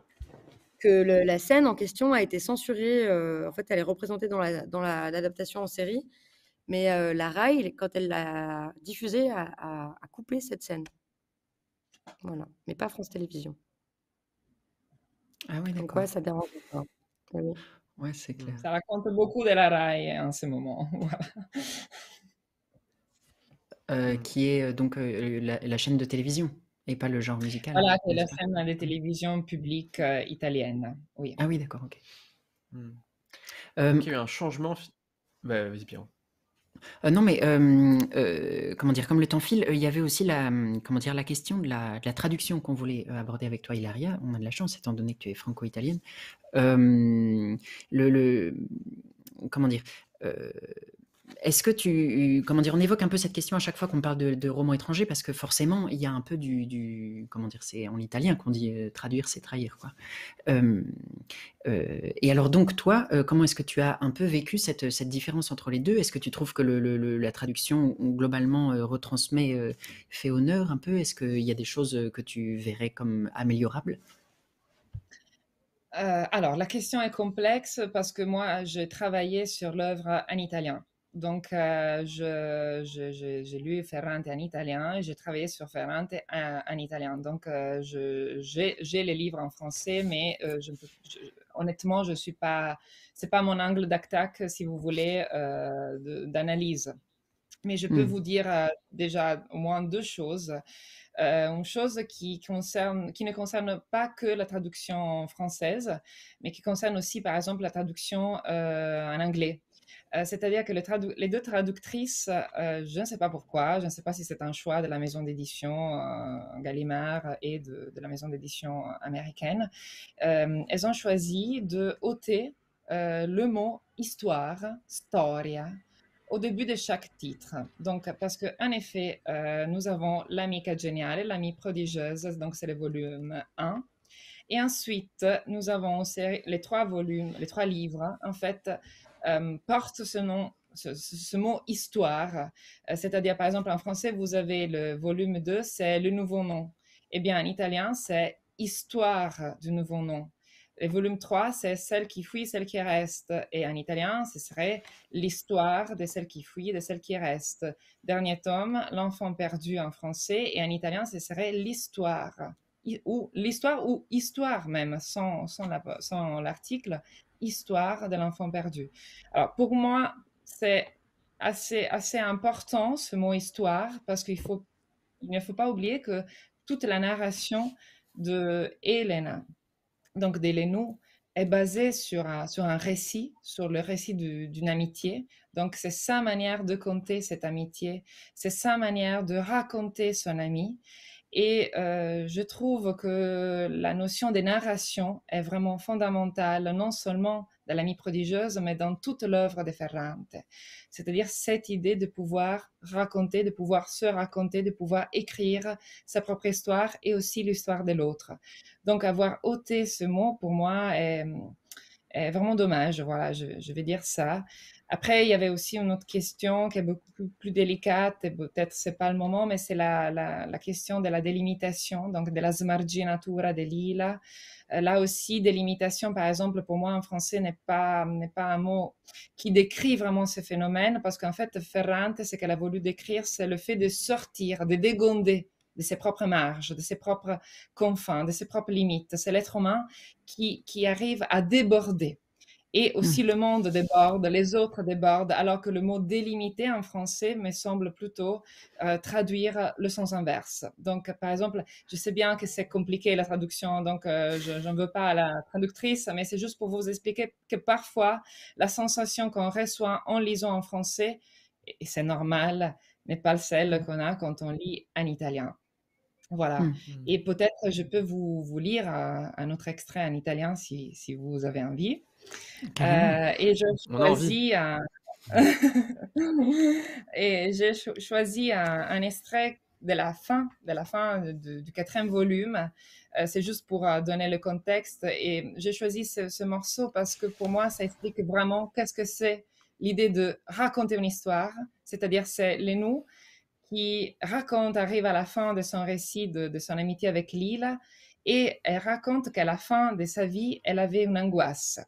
que la scène en question a été censurée. en fait, elle est représentée dans l'adaptation la, dans la, en série mais la Rai, quand elle l'a diffusée, a, coupé cette scène. Voilà, mais pas France Télévisions. Ah oui, d'accord. quoi, ça dérange pas. Oui. Ouais, c'est mmh, clair. Ça raconte beaucoup de la Rai en hein, ce moment. Euh, qui est donc la, chaîne de télévision et pas le genre musical. Voilà, hein, c'est la chaîne de hein. télévision publique italienne. Oui. Ah oui, d'accord, ok. Mmh. il y a eu un changement. Bah, vas-y, euh, non, mais euh, euh, comment dire? Comme le temps file, il y avait aussi la, comment dire? La question de la traduction qu'on voulait, aborder avec toi, Ilaria. On a de la chance étant donné que tu es franco-italienne. le comment dire? Est-ce que tu. Comment dire On évoque un peu cette question à chaque fois qu'on parle de, romans étrangers parce que forcément, il y a un peu du. comment dire C'est en italien qu'on dit euh, traduire, c'est trahir. Quoi. Euh, et alors, donc, toi, euh, comment est-ce que tu as un peu vécu cette, différence entre les deux Est-ce que tu trouves que la traduction, globalement, retransmet, fait honneur un peu Est-ce qu'il y a des choses que tu verrais comme améliorables alors, la question est complexe parce que moi, je travaillais sur l'œuvre en italien. Donc, euh, j'ai lu Ferrante en italien et j'ai travaillé sur Ferrante en, italien. Donc, euh, j'ai les livres en français, mais euh, je, honnêtement, je suis pas, c'est pas mon angle d'attaque, si vous voulez, d'analyse. Mais je peux hmm. vous dire déjà au moins deux choses. une chose qui, qui ne concerne pas que la traduction française, mais qui concerne aussi, par exemple, la traduction en anglais. Euh, c'est-à-dire que les deux traductrices, euh, je ne sais pas pourquoi, je ne sais pas si c'est un choix de la maison d'édition euh, Gallimard et de, la maison d'édition américaine, elles ont choisi de ôter le mot histoire, storia, au début de chaque titre. Donc, parce qu'en effet, nous avons l'amica et l'ami prodigieuse, donc c'est le volume 1. Et ensuite, nous avons les trois volumes, les trois livres, en fait, euh, porte ce nom ce, mot histoire. Euh, c'est-à-dire, par exemple, en français, vous avez le volume 2, c'est le nouveau nom. Eh bien, en italien, c'est histoire du nouveau nom. Le volume 3, c'est celle qui fuit, celle qui reste. Et en italien, ce serait l'histoire de celle qui fuit, de celle qui reste. Dernier tome, l'enfant perdu en français. Et en italien, ce serait l'histoire. Ou l'histoire ou histoire même, sans, sans l'article histoire de l'enfant perdu. Alors pour moi, c'est assez, assez important ce mot histoire parce qu'il faut, il ne faut pas oublier que toute la narration de Elena, donc d'Eleno, est basée sur un, sur un récit, sur le récit d'une amitié. Donc c'est sa manière de compter cette amitié, c'est sa manière de raconter son ami. Et euh, je trouve que la notion des narrations est vraiment fondamentale, non seulement dans l'ami prodigieuse, mais dans toute l'œuvre de Ferrante. C'est-à-dire cette idée de pouvoir raconter, de pouvoir se raconter, de pouvoir écrire sa propre histoire et aussi l'histoire de l'autre. Donc avoir ôté ce mot, pour moi, est, vraiment dommage. Voilà, je, je vais dire ça. Après, il y avait aussi une autre question qui est beaucoup plus, délicate, et peut-être c'est pas le moment, mais c'est la, question de la délimitation, donc de la smarginatura de l'île. Euh, là aussi, délimitation, par exemple, pour moi en français n'est pas, un mot qui décrit vraiment ce phénomène, parce qu'en fait, Ferrante, ce qu'elle a voulu décrire, c'est le fait de sortir, de dégonder de ses propres marges, de ses propres confins, de ses propres limites. C'est l'être humain qui arrive à déborder. Et mmh. aussi le monde déborde, les autres débordent, alors que le mot délimité en français me semble plutôt euh, traduire le sens inverse. Donc, par exemple, je sais bien que c'est compliqué la traduction, donc euh, je ne veux pas à la traductrice, mais c'est juste pour vous expliquer que parfois, la sensation qu'on reçoit en lisant en français, et c'est normal, n'est pas celle mmh. qu'on a quand on lit en italien. Voilà. Mmh. Et peut-être je peux vous, vous lire euh, un, autre extrait en italien si, si vous avez envie. Euh, et je et j'ai choisi un, extrait de la fin, de la fin du quatrième volume. Euh, c'est juste pour euh, donner le contexte. Et j'ai choisi ce, morceau parce que pour moi, ça explique vraiment qu'est-ce que c'est l'idée de raconter une histoire. C'est-à-dire, c'est les qui raconte, arrive à la fin de son récit, de, de son amitié avec Lila, et elle raconte qu'à la fin de sa vie, elle avait une angoisse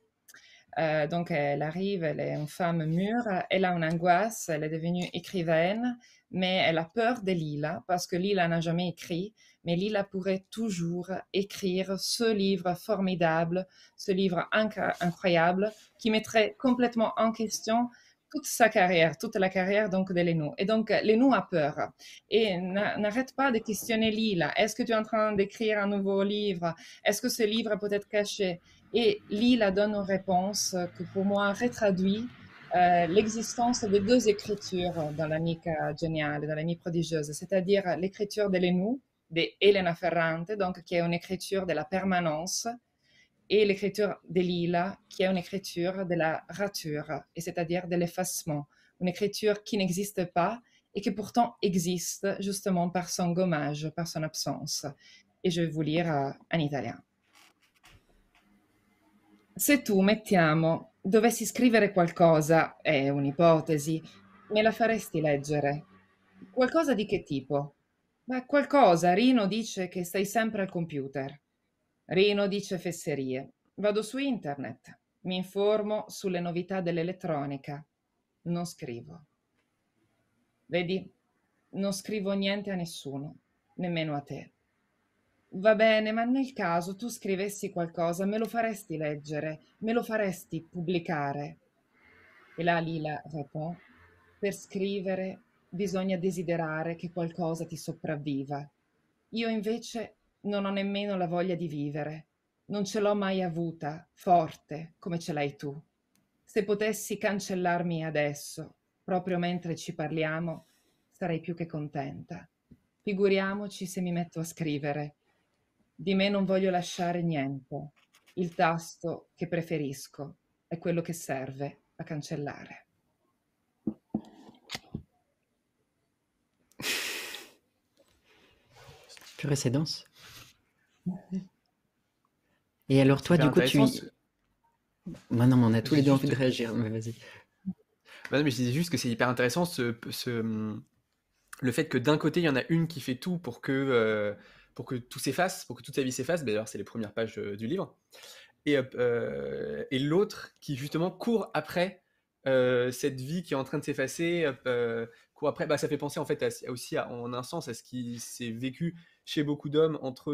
euh, donc, elle arrive, elle est une femme mûre, elle a une angoisse, elle est devenue écrivaine, mais elle a peur de Lila parce que Lila n'a jamais écrit, mais Lila pourrait toujours écrire ce livre formidable, ce livre incroyable qui mettrait complètement en question toute sa carrière, toute la carrière donc de Lénou. Et donc, Lénou a peur et n'arrête pas de questionner Lila. Est-ce que tu es en train d'écrire un nouveau livre Est-ce que ce livre peut être caché et Lila donne une réponse euh, que pour moi retraduit euh, l'existence de deux écritures dans l'amique géniale, dans l'amique prodigieuse, c'est-à-dire l'écriture de l'Enou, de Elena Ferrante, donc qui est une écriture de la permanence, et l'écriture de Lila, qui est une écriture de la rature, et c'est-à-dire de l'effacement, une écriture qui n'existe pas et qui pourtant existe justement par son gommage, par son absence. Et je vais vous lire euh, en italien. Se tu, mettiamo, dovessi scrivere qualcosa, è un'ipotesi, me la faresti leggere? Qualcosa di che tipo? Beh, qualcosa. Rino dice che stai sempre al computer. Rino dice fesserie. Vado su internet, mi informo sulle novità dell'elettronica. Non scrivo. Vedi, non scrivo niente a nessuno, nemmeno a te. Va bene, ma nel caso tu scrivessi qualcosa, me lo faresti leggere, me lo faresti pubblicare. E là Lila repò, per scrivere bisogna desiderare che qualcosa ti sopravviva. Io invece non ho nemmeno la voglia di vivere, non ce l'ho mai avuta, forte, come ce l'hai tu. Se potessi cancellarmi adesso, proprio mentre ci parliamo, sarei più che contenta. Figuriamoci se mi metto a scrivere Di me non voglio lasciare niente. Il tasto che preferisco è quello che serve a cancellare. Pure dense. Et alors toi, du coup, tu... Maintenant, bah on a tous les deux envie de réagir, mais vas-y. Bah non, je disais juste que c'est hyper intéressant ce, ce, le fait que d'un côté, il y en a une qui fait tout pour que euh, pour que tout s'efface, pour que toute sa vie s'efface. Ben, d'ailleurs, c'est les premières pages euh, du livre. Et, euh, et l'autre qui justement court après euh, cette vie qui est en train de s'effacer, court après. Bah, ça fait penser en fait aussi en un sens à ce qui s'est vécu chez beaucoup d'hommes entre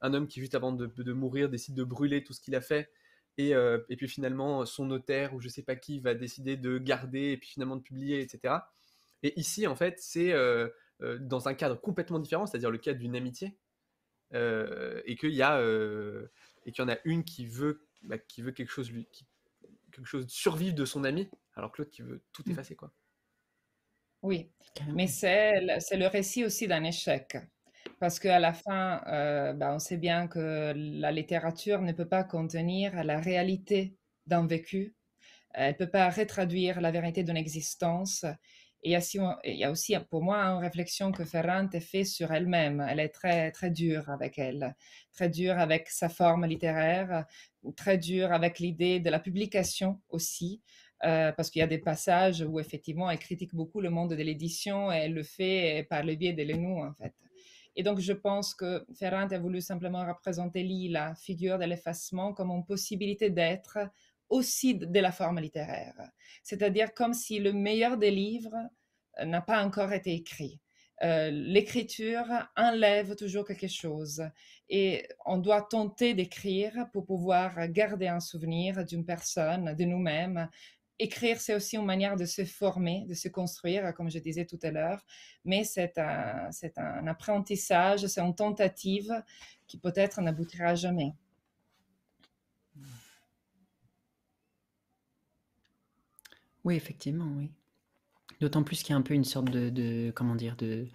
un homme qui juste avant de, mourir décide de brûler tout ce qu'il a fait. Et, et, puis finalement, son notaire ou je sais pas qui va décider de garder et puis finalement de publier, etc. Et ici, en fait, c'est euh, dans un cadre complètement différent, c'est-à-dire le cadre d'une amitié, euh, et qu'il y euh, et y en a une qui veut bah, qui veut quelque chose de quelque chose survivre de son ami, alors que l'autre qui veut tout mm. effacer quoi. Oui, mais c'est le récit aussi d'un échec. Parce qu'à la fin, bah, on sait bien que la littérature ne peut pas contenir la réalité d'un vécu. Elle ne peut pas retraduire la vérité d'une existence. Et il y, a aussi pour moi une hein, réflexion que Ferrante fait sur elle-même. Elle est très, très dure avec elle, très dure avec sa forme littéraire, très dure avec l'idée de la publication aussi. Euh, parce qu'il y a des passages où effectivement elle critique beaucoup le monde de l'édition et elle le fait par le biais de Lenou en fait. Et donc je pense que Ferrante a voulu simplement représenter l'île, la figure de l'effacement, comme une possibilité d'être aussi de la forme littéraire. C'est-à-dire comme si le meilleur des livres euh, n'a pas encore été écrit. Euh, l'écriture enlève toujours quelque chose et on doit tenter d'écrire pour pouvoir garder un souvenir d'une personne, de nous-mêmes. Écrire, c'est aussi une manière de se former, de se construire, comme je disais tout à l'heure, mais c'est un, apprentissage, c'est une tentative qui peut-être n'aboutira jamais. Oui, effectivement, oui. D'autant plus qu'il y a un peu une sorte de, comment dire, de,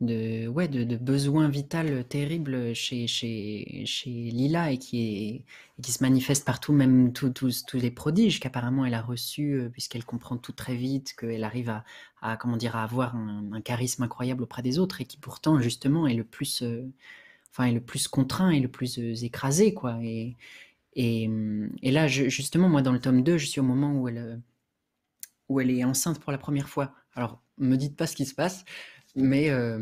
de, ouais, de, besoin vital terrible chez, chez, chez Lila et qui, se manifeste partout, même tous tous les prodiges qu'apparemment elle a reçus, euh, puisqu'elle comprend tout très vite, qu'elle arrive à, comment dire, à avoir un, charisme incroyable auprès des autres et qui pourtant, justement, est le plus, euh, enfin, est le plus contraint et le plus euh, écrasé, quoi. Et, et, hum, là, justement, moi, dans le tome 2, je suis au moment où elle où elle est enceinte pour la première fois. Alors, me dites pas ce qui se passe, mais, euh,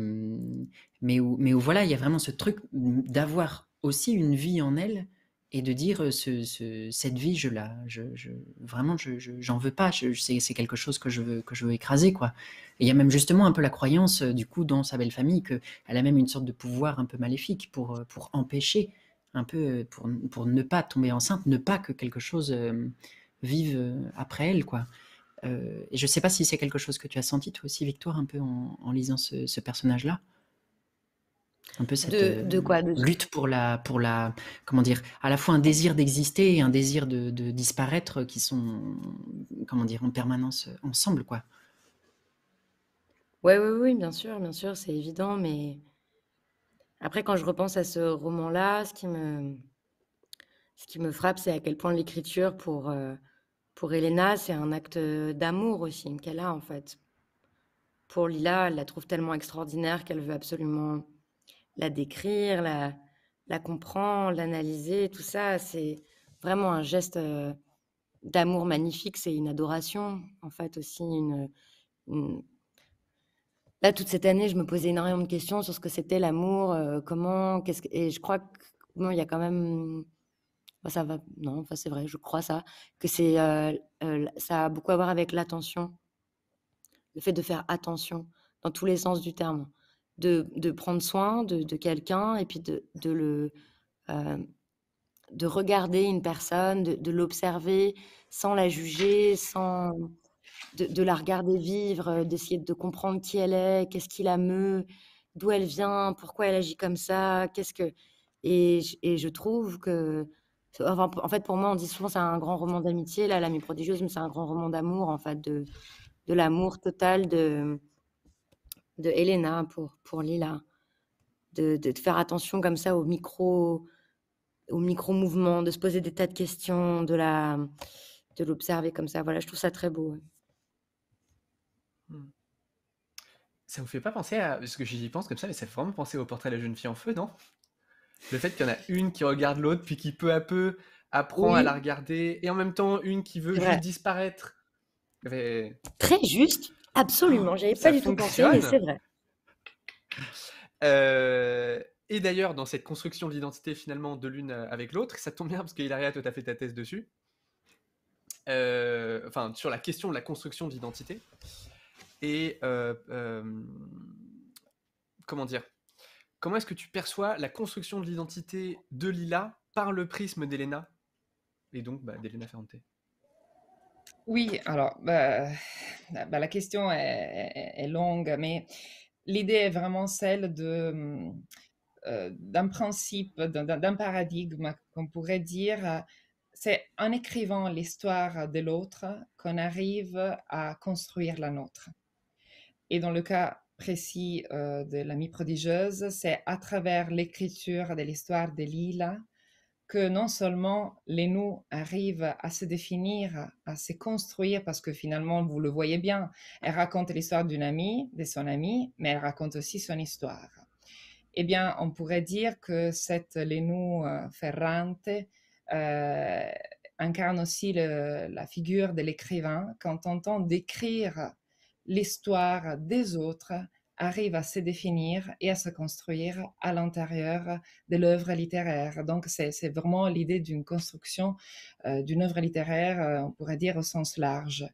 mais, où, voilà, il y a vraiment ce truc d'avoir aussi une vie en elle et de dire euh, cette vie, je la, je, vraiment, je, n'en veux pas. c'est quelque chose que je veux que je veux écraser, quoi. il y a même justement un peu la croyance euh, du coup dans sa belle famille qu'elle a même une sorte de pouvoir un peu maléfique pour empêcher un peu pour, pour ne pas tomber enceinte, ne pas que quelque chose vive après elle, quoi. Euh, et je ne sais pas si c'est quelque chose que tu as senti toi aussi, Victoire, un peu en, lisant ce, personnage-là. Un peu cette de, euh, quoi, de... lutte pour la, pour la, comment dire, à la fois un désir d'exister et un désir de, disparaître qui sont, comment dire, en permanence ensemble, quoi. Oui, oui, oui, bien sûr, bien sûr, c'est évident, mais après, quand je repense à ce roman-là, ce qui me, ce qui me frappe, c'est à quel point l'écriture pour euh, pour Elena, c'est un acte euh, d'amour aussi qu'elle a en fait. Pour Lila, elle la trouve tellement extraordinaire qu'elle veut absolument la décrire, la, la comprendre, l'analyser, tout ça. C'est vraiment un geste euh, d'amour magnifique, c'est une adoration en fait aussi. Une, Là, toute cette année, je me posais énormément de questions sur ce que c'était l'amour, euh, comment, qu'est-ce que... et je crois que bon, il y a quand même bah, ça va, non, enfin, c'est vrai, je crois ça, que c'est, ça a beaucoup à voir avec l'attention, le fait de faire attention dans tous les sens du terme, de, de prendre soin de, de quelqu'un et puis de, de le, de regarder une personne, de, l'observer sans la juger, sans de, la regarder vivre, euh, d'essayer de comprendre qui elle est, qu'est-ce qui la meut, d'où elle vient, pourquoi elle agit comme ça, qu'est-ce que et, et je trouve que en fait, pour moi, on dit souvent c'est un grand roman d'amitié. Là, l'ami prodigieuse, mais c'est un grand roman d'amour, en fait, de, de l'amour total de, de Helena pour, pour Lila. De, faire attention comme ça au micro, au micro mouvement, de se poser des tas de questions, de la, de l'observer comme ça. Voilà, je trouve ça très beau. Ça hmm. Ça vous fait pas penser à ce que j'y pense comme ça, mais ça fait vraiment penser au portrait de la jeune fille en feu, non le fait qu'il y en a une qui regarde l'autre, puis qui peu à peu apprend à la regarder, et en même temps une qui veut juste disparaître. Très juste, absolument. J'avais pas du tout pensé, mais c'est vrai. Euh, et d'ailleurs, dans cette construction de l'identité finalement de l'une avec l'autre, ça tombe bien parce que Hilaria tout à fait ta thèse dessus. Euh, enfin, sur la question de la construction de Et euh, comment dire Comment est-ce que tu perçois la construction de l'identité de Lila par le prisme d'Elena et donc bah, d'Elena Ferrante Oui, alors bah, bah, la question est, longue, mais l'idée est vraiment celle de euh, d'un principe, d'un paradigme qu'on pourrait dire, c'est en écrivant l'histoire de l'autre qu'on arrive à construire la nôtre. Et dans le cas précis euh, de l'amie prodigieuse, c'est à travers l'écriture de l'histoire de Lila que non seulement les arrive à se définir, à se construire, parce que finalement, vous le voyez bien, elle raconte l'histoire d'une amie, de son amie, mais elle raconte aussi son histoire. Eh bien, on pourrait dire que cette les euh, ferrante euh, incarne aussi la figure de l'écrivain quand on entend décrire l'histoire des autres arrive à se définir et à se construire à l'intérieur de l'œuvre littéraire. Donc, c'est vraiment l'idée d'une construction euh, d'une œuvre littéraire, euh, on pourrait dire au sens large.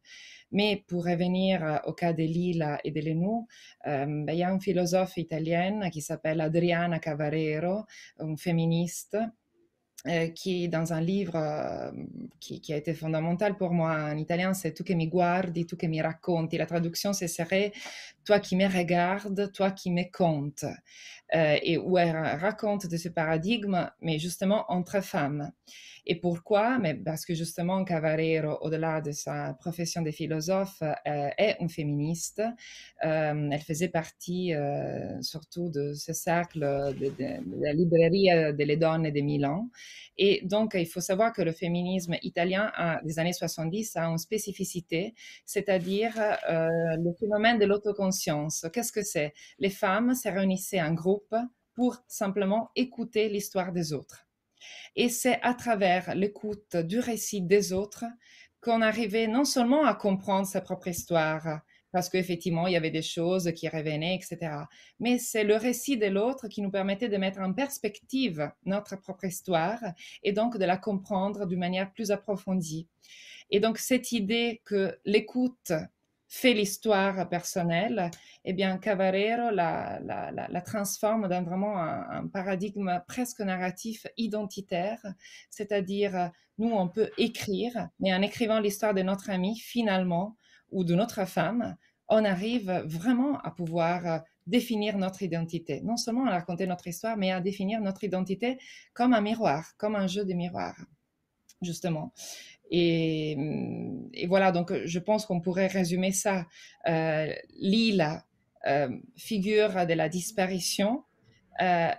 Mais pour revenir euh, au cas de Lila et de Lenou, ben, il y a une philosophe italienne qui s'appelle Adriana Cavarero, une féministe, euh, qui est dans un livre euh, qui, a été fondamental pour moi en italien, c'est Tu que mi guardi, tu que mi racconti. La traduction, c'est serré toi qui me regardes, toi qui me comptes, euh, et où elle raconte de ce paradigme, mais justement entre femmes. Et pourquoi mais Parce que justement, Cavarero, au-delà de sa profession de philosophe, euh, est une féministe. Euh, elle faisait partie surtout de ce cercle de, la librairie des donnes de Milan. Et donc, il faut savoir que le féminisme italien des années 70 a une spécificité, c'est-à-dire le phénomène de l'autoconscience Qu'est-ce que c'est Les femmes se réunissaient en groupe pour simplement écouter l'histoire des autres. Et c'est à travers l'écoute du récit des autres qu'on arrivait non seulement à comprendre sa propre histoire, parce qu'effectivement, il y avait des choses qui revenaient, etc. Mais c'est le récit de l'autre qui nous permettait de mettre en perspective notre propre histoire et donc de la comprendre d'une manière plus approfondie. Et donc cette idée que l'écoute fait l'histoire personnelle, eh bien, Cavarero la, transforme dans vraiment un, paradigme presque narratif identitaire, c'est-à-dire nous, on peut écrire, mais en écrivant l'histoire de notre ami, finalement, ou de notre femme, on arrive vraiment à pouvoir euh, définir notre identité, non seulement à raconter notre histoire, mais à définir notre identité comme un miroir, comme un jeu de miroir, justement. Mm, et, voilà, donc je pense qu'on pourrait résumer ça. Euh, L'île, euh, figure de la disparition, euh,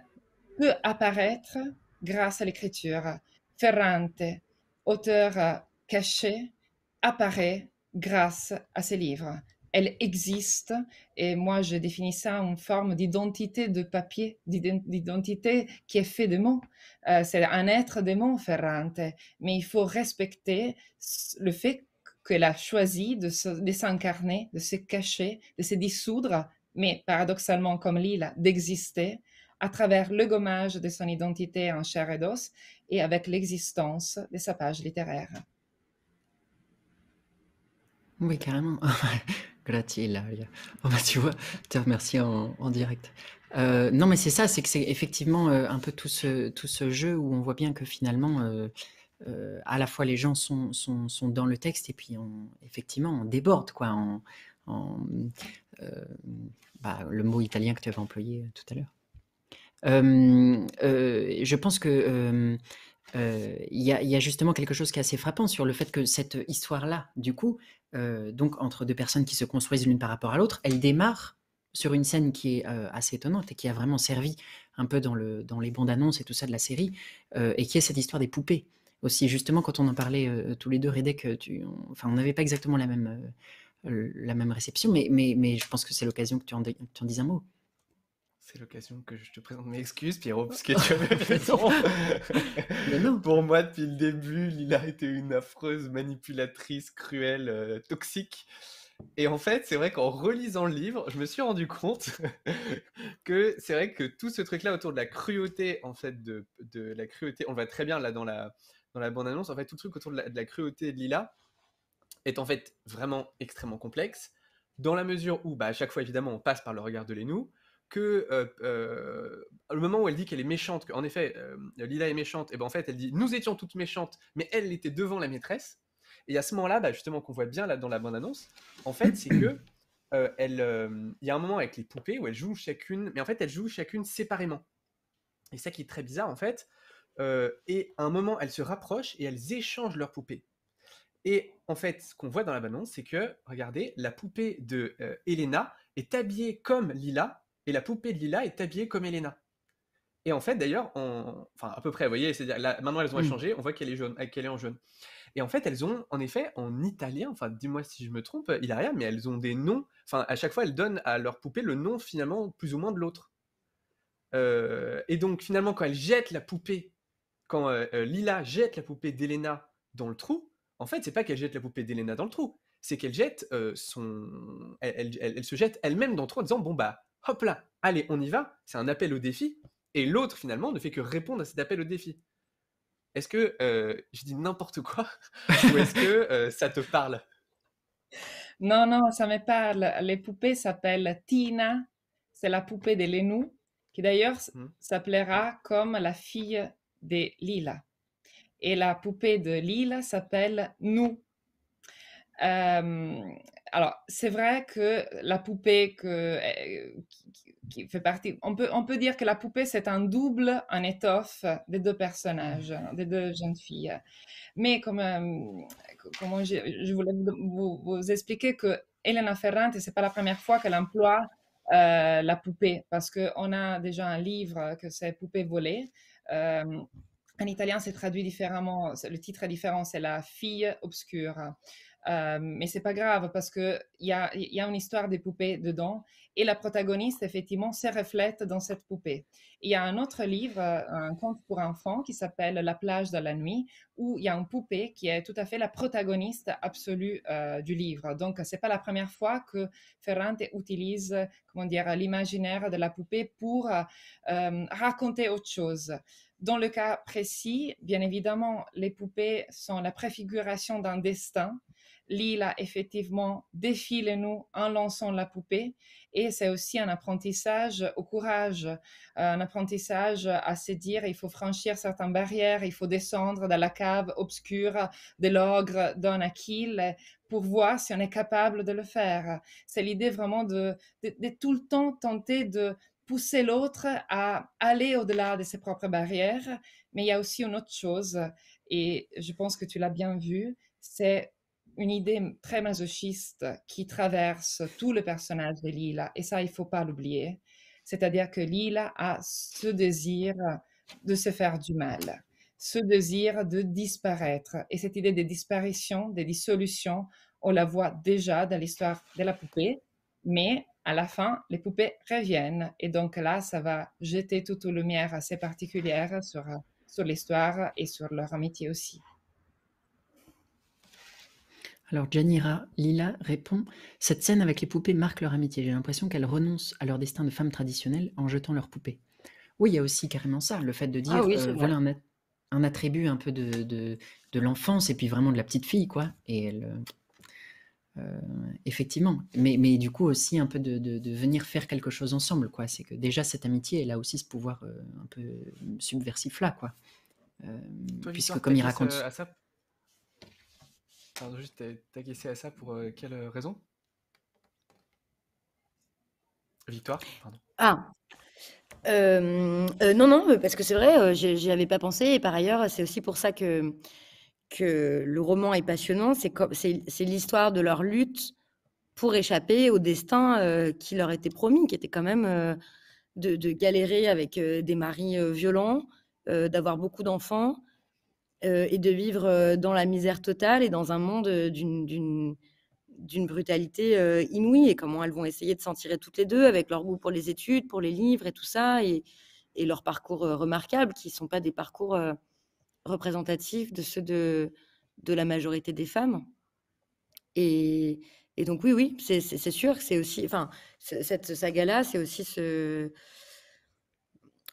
peut apparaître grâce à l'écriture. Ferrante, auteur euh, caché, apparaît grâce à ses livres elle existe. Et moi, je définis ça en forme d'identité de papier, d'identité qui est fait de mots. Euh, c'est un être de mots, Ferrante. Mais il faut respecter le fait qu'elle a choisi de s'incarner, de, de se cacher, de se dissoudre, mais paradoxalement, comme Lila, d'exister à travers le gommage de son identité en chair et dos, et avec l'existence de sa page littéraire. Oui, carrément. Grazie, ah bah, tu vois, te remercie en, en direct. Euh, non, mais c'est ça, c'est que c'est effectivement euh, un peu tout ce, tout ce jeu où on voit bien que finalement, euh, à la fois les gens sont, sont, sont, dans le texte et puis on, effectivement, on déborde, quoi. En, bah, le mot italien que tu avais employé tout à l'heure. je pense que il y, a justement quelque chose qui est assez frappant sur le fait que cette histoire-là, du coup, euh, donc entre deux personnes qui se construisent l'une par rapport à l'autre, elle démarre sur une scène qui est euh, assez étonnante et qui a vraiment servi un peu dans, les bandes annonces et tout ça de la série, euh, et qui est cette histoire des poupées. Aussi, justement, quand on en parlait tous les deux, Redek, tu, on, enfin, on n'avait pas exactement la même, la même réception, mais, mais, je pense que c'est l'occasion que tu tu en dises un mot. C'est l'occasion que je te présente mes excuses, Pierrot, parce que tu avais fait Mais Pour moi, depuis le début, Lila était une affreuse manipulatrice, cruelle, euh, toxique. Et en fait, c'est vrai qu'en relisant le livre, je me suis rendu compte que c'est vrai que tout ce truc-là autour de la cruauté, en fait, de, la cruauté, on le voit très bien là dans la, dans la bande-annonce, en fait, tout le truc autour de la, cruauté de Lila est en fait vraiment extrêmement complexe, dans la mesure où, bah, à chaque fois, évidemment, on passe par le regard de Lenou, que euh, euh, le moment où elle dit qu'elle est méchante, qu'en effet euh, Lila est méchante, et eh ben en fait elle dit nous étions toutes méchantes, mais elle était devant la maîtresse. Et à ce moment-là, bah, justement qu'on voit bien là dans la bande-annonce, en fait c'est que elle, il y a un moment avec les poupées où elle joue chacune, mais en fait elle joue chacune séparément. Et ça qui est très bizarre en fait. et à un moment elles se rapprochent et elles échangent leurs poupées. Et en fait, ce qu'on voit dans la bande-annonce, c'est que, regardez, la poupée de Elena est habillée comme Lila, et la poupée de Lila est habillée comme Elena. Et en fait, d'ailleurs, enfin à peu près, vous voyez, cest maintenant elles ont échangé, mm. on voit qu'elle est jaune, euh, qu'elle est en jaune. Et en fait, elles ont, en effet, en italien, enfin dis-moi si je me trompe, il a rien, mais elles ont des noms. Enfin, à chaque fois, elles donnent à leur poupée le nom finalement plus ou moins de l'autre. Euh, et donc finalement, quand elles jettent la poupée, quand euh, Lila jette la poupée d'Elena dans le trou, en fait, c'est pas qu'elle jette la poupée d'Elena dans le trou, c'est qu'elle jette son, elle, elle, se jette elle-même dans le trou en disant bon bah hop là, allez, on y va, c'est un appel au défi, et l'autre finalement ne fait que répondre à cet appel au défi. Est-ce que euh, je dis n'importe quoi ou est-ce que euh, ça te parle Non, non, ça me parle. Les poupées s'appellent Tina, c'est la poupée de Lenou, qui d'ailleurs hmm. s'appellera comme la fille de Lila. Et la poupée de Lila s'appelle Nous. Euh, alors, c'est vrai que la poupée euh, qui, fait partie, on peut, on peut dire que la poupée, c'est un double un étoffe des deux personnages, mmh. des deux jeunes filles. Mais comme, euh, comment je, voulais vous, expliquer que Elena Ferrante, c'est pas la première fois qu'elle emploie euh, la poupée, parce qu'on a déjà un livre que c'est Poupée volée. en italien, c'est traduit différemment, le titre est différent, c'est La fille obscure mais euh, mais c'est pas grave parce que il y a, une histoire des poupées dedans et la protagoniste effectivement se reflète dans cette poupée. Il y a un autre livre, euh, un conte pour enfants qui s'appelle La plage de la nuit où il y a une poupée qui est tout à fait la protagoniste absolue euh, du livre. Donc c'est pas la première fois que Ferrante utilise comment dire l'imaginaire de la poupée pour raconter autre chose. Dans le cas précis, bien évidemment, les poupées sont la préfiguration d'un destin Lila, effectivement, défile nous en lançant la poupée. Et c'est aussi un apprentissage au courage, euh, un apprentissage à se dire il faut franchir certaines barrières, il faut descendre dans la cave obscure de l'ogre, d'un Achille, pour voir si on est capable de le faire. C'est l'idée vraiment de, de tout le temps tenter de pousser l'autre à aller au-delà de ses propres barrières. Mais il y a aussi une autre chose, et je pense que tu l'as bien vu, c'est une idée très masochiste qui traverse tout le personnage de Lila, et ça, il faut pas l'oublier. C'est-à-dire que Lila a ce désir de se faire du mal, ce désir de disparaître. Et cette idée de disparition, de dissolution, on la voit déjà dans l'histoire de la poupée, mais à la fin, les poupées reviennent. Et donc là, ça va jeter toute lumière assez particulière sur, sur l'histoire et sur leur amitié aussi. Alors Janira Lila répond Cette scène avec les poupées marque leur amitié. J'ai l'impression qu'elles renoncent à leur destin de femmes traditionnelles en jetant leurs poupées. Oui, il y a aussi carrément ça, le fait de ah dire euh, voilà un, attribut un peu de, l'enfance et puis vraiment de la petite fille, quoi. Et elle. Euh, euh, effectivement, mais, du coup aussi un peu de, venir faire quelque chose ensemble, quoi. C'est que déjà cette amitié, elle a aussi ce pouvoir un peu subversif là, quoi. puisque comme il raconte, Pardon, juste t'agacer à ça pour euh, quelle euh, raison Victoire, pardon. Ah euh, non, non, parce que c'est vrai, j'y avais pas pensé. Et par ailleurs, c'est aussi pour ça que, que le roman est passionnant. C'est l'histoire de leur lutte pour échapper au destin qui leur était promis, qui était quand même de, de, galérer avec des maris violents, d'avoir beaucoup d'enfants, euh, et de vivre euh, dans la misère totale et dans un monde euh, d'une d'une brutalité inouïe et comment elles vont essayer de s'en tirer toutes les deux avec leur goût pour les études, pour les livres et tout ça, et, et leur parcours remarquable qui ne sont pas des parcours représentatifs de ceux de, de la majorité des femmes. Et, et donc oui, oui, c'est sûr, que c'est aussi, enfin, cette saga-là, c'est aussi ce,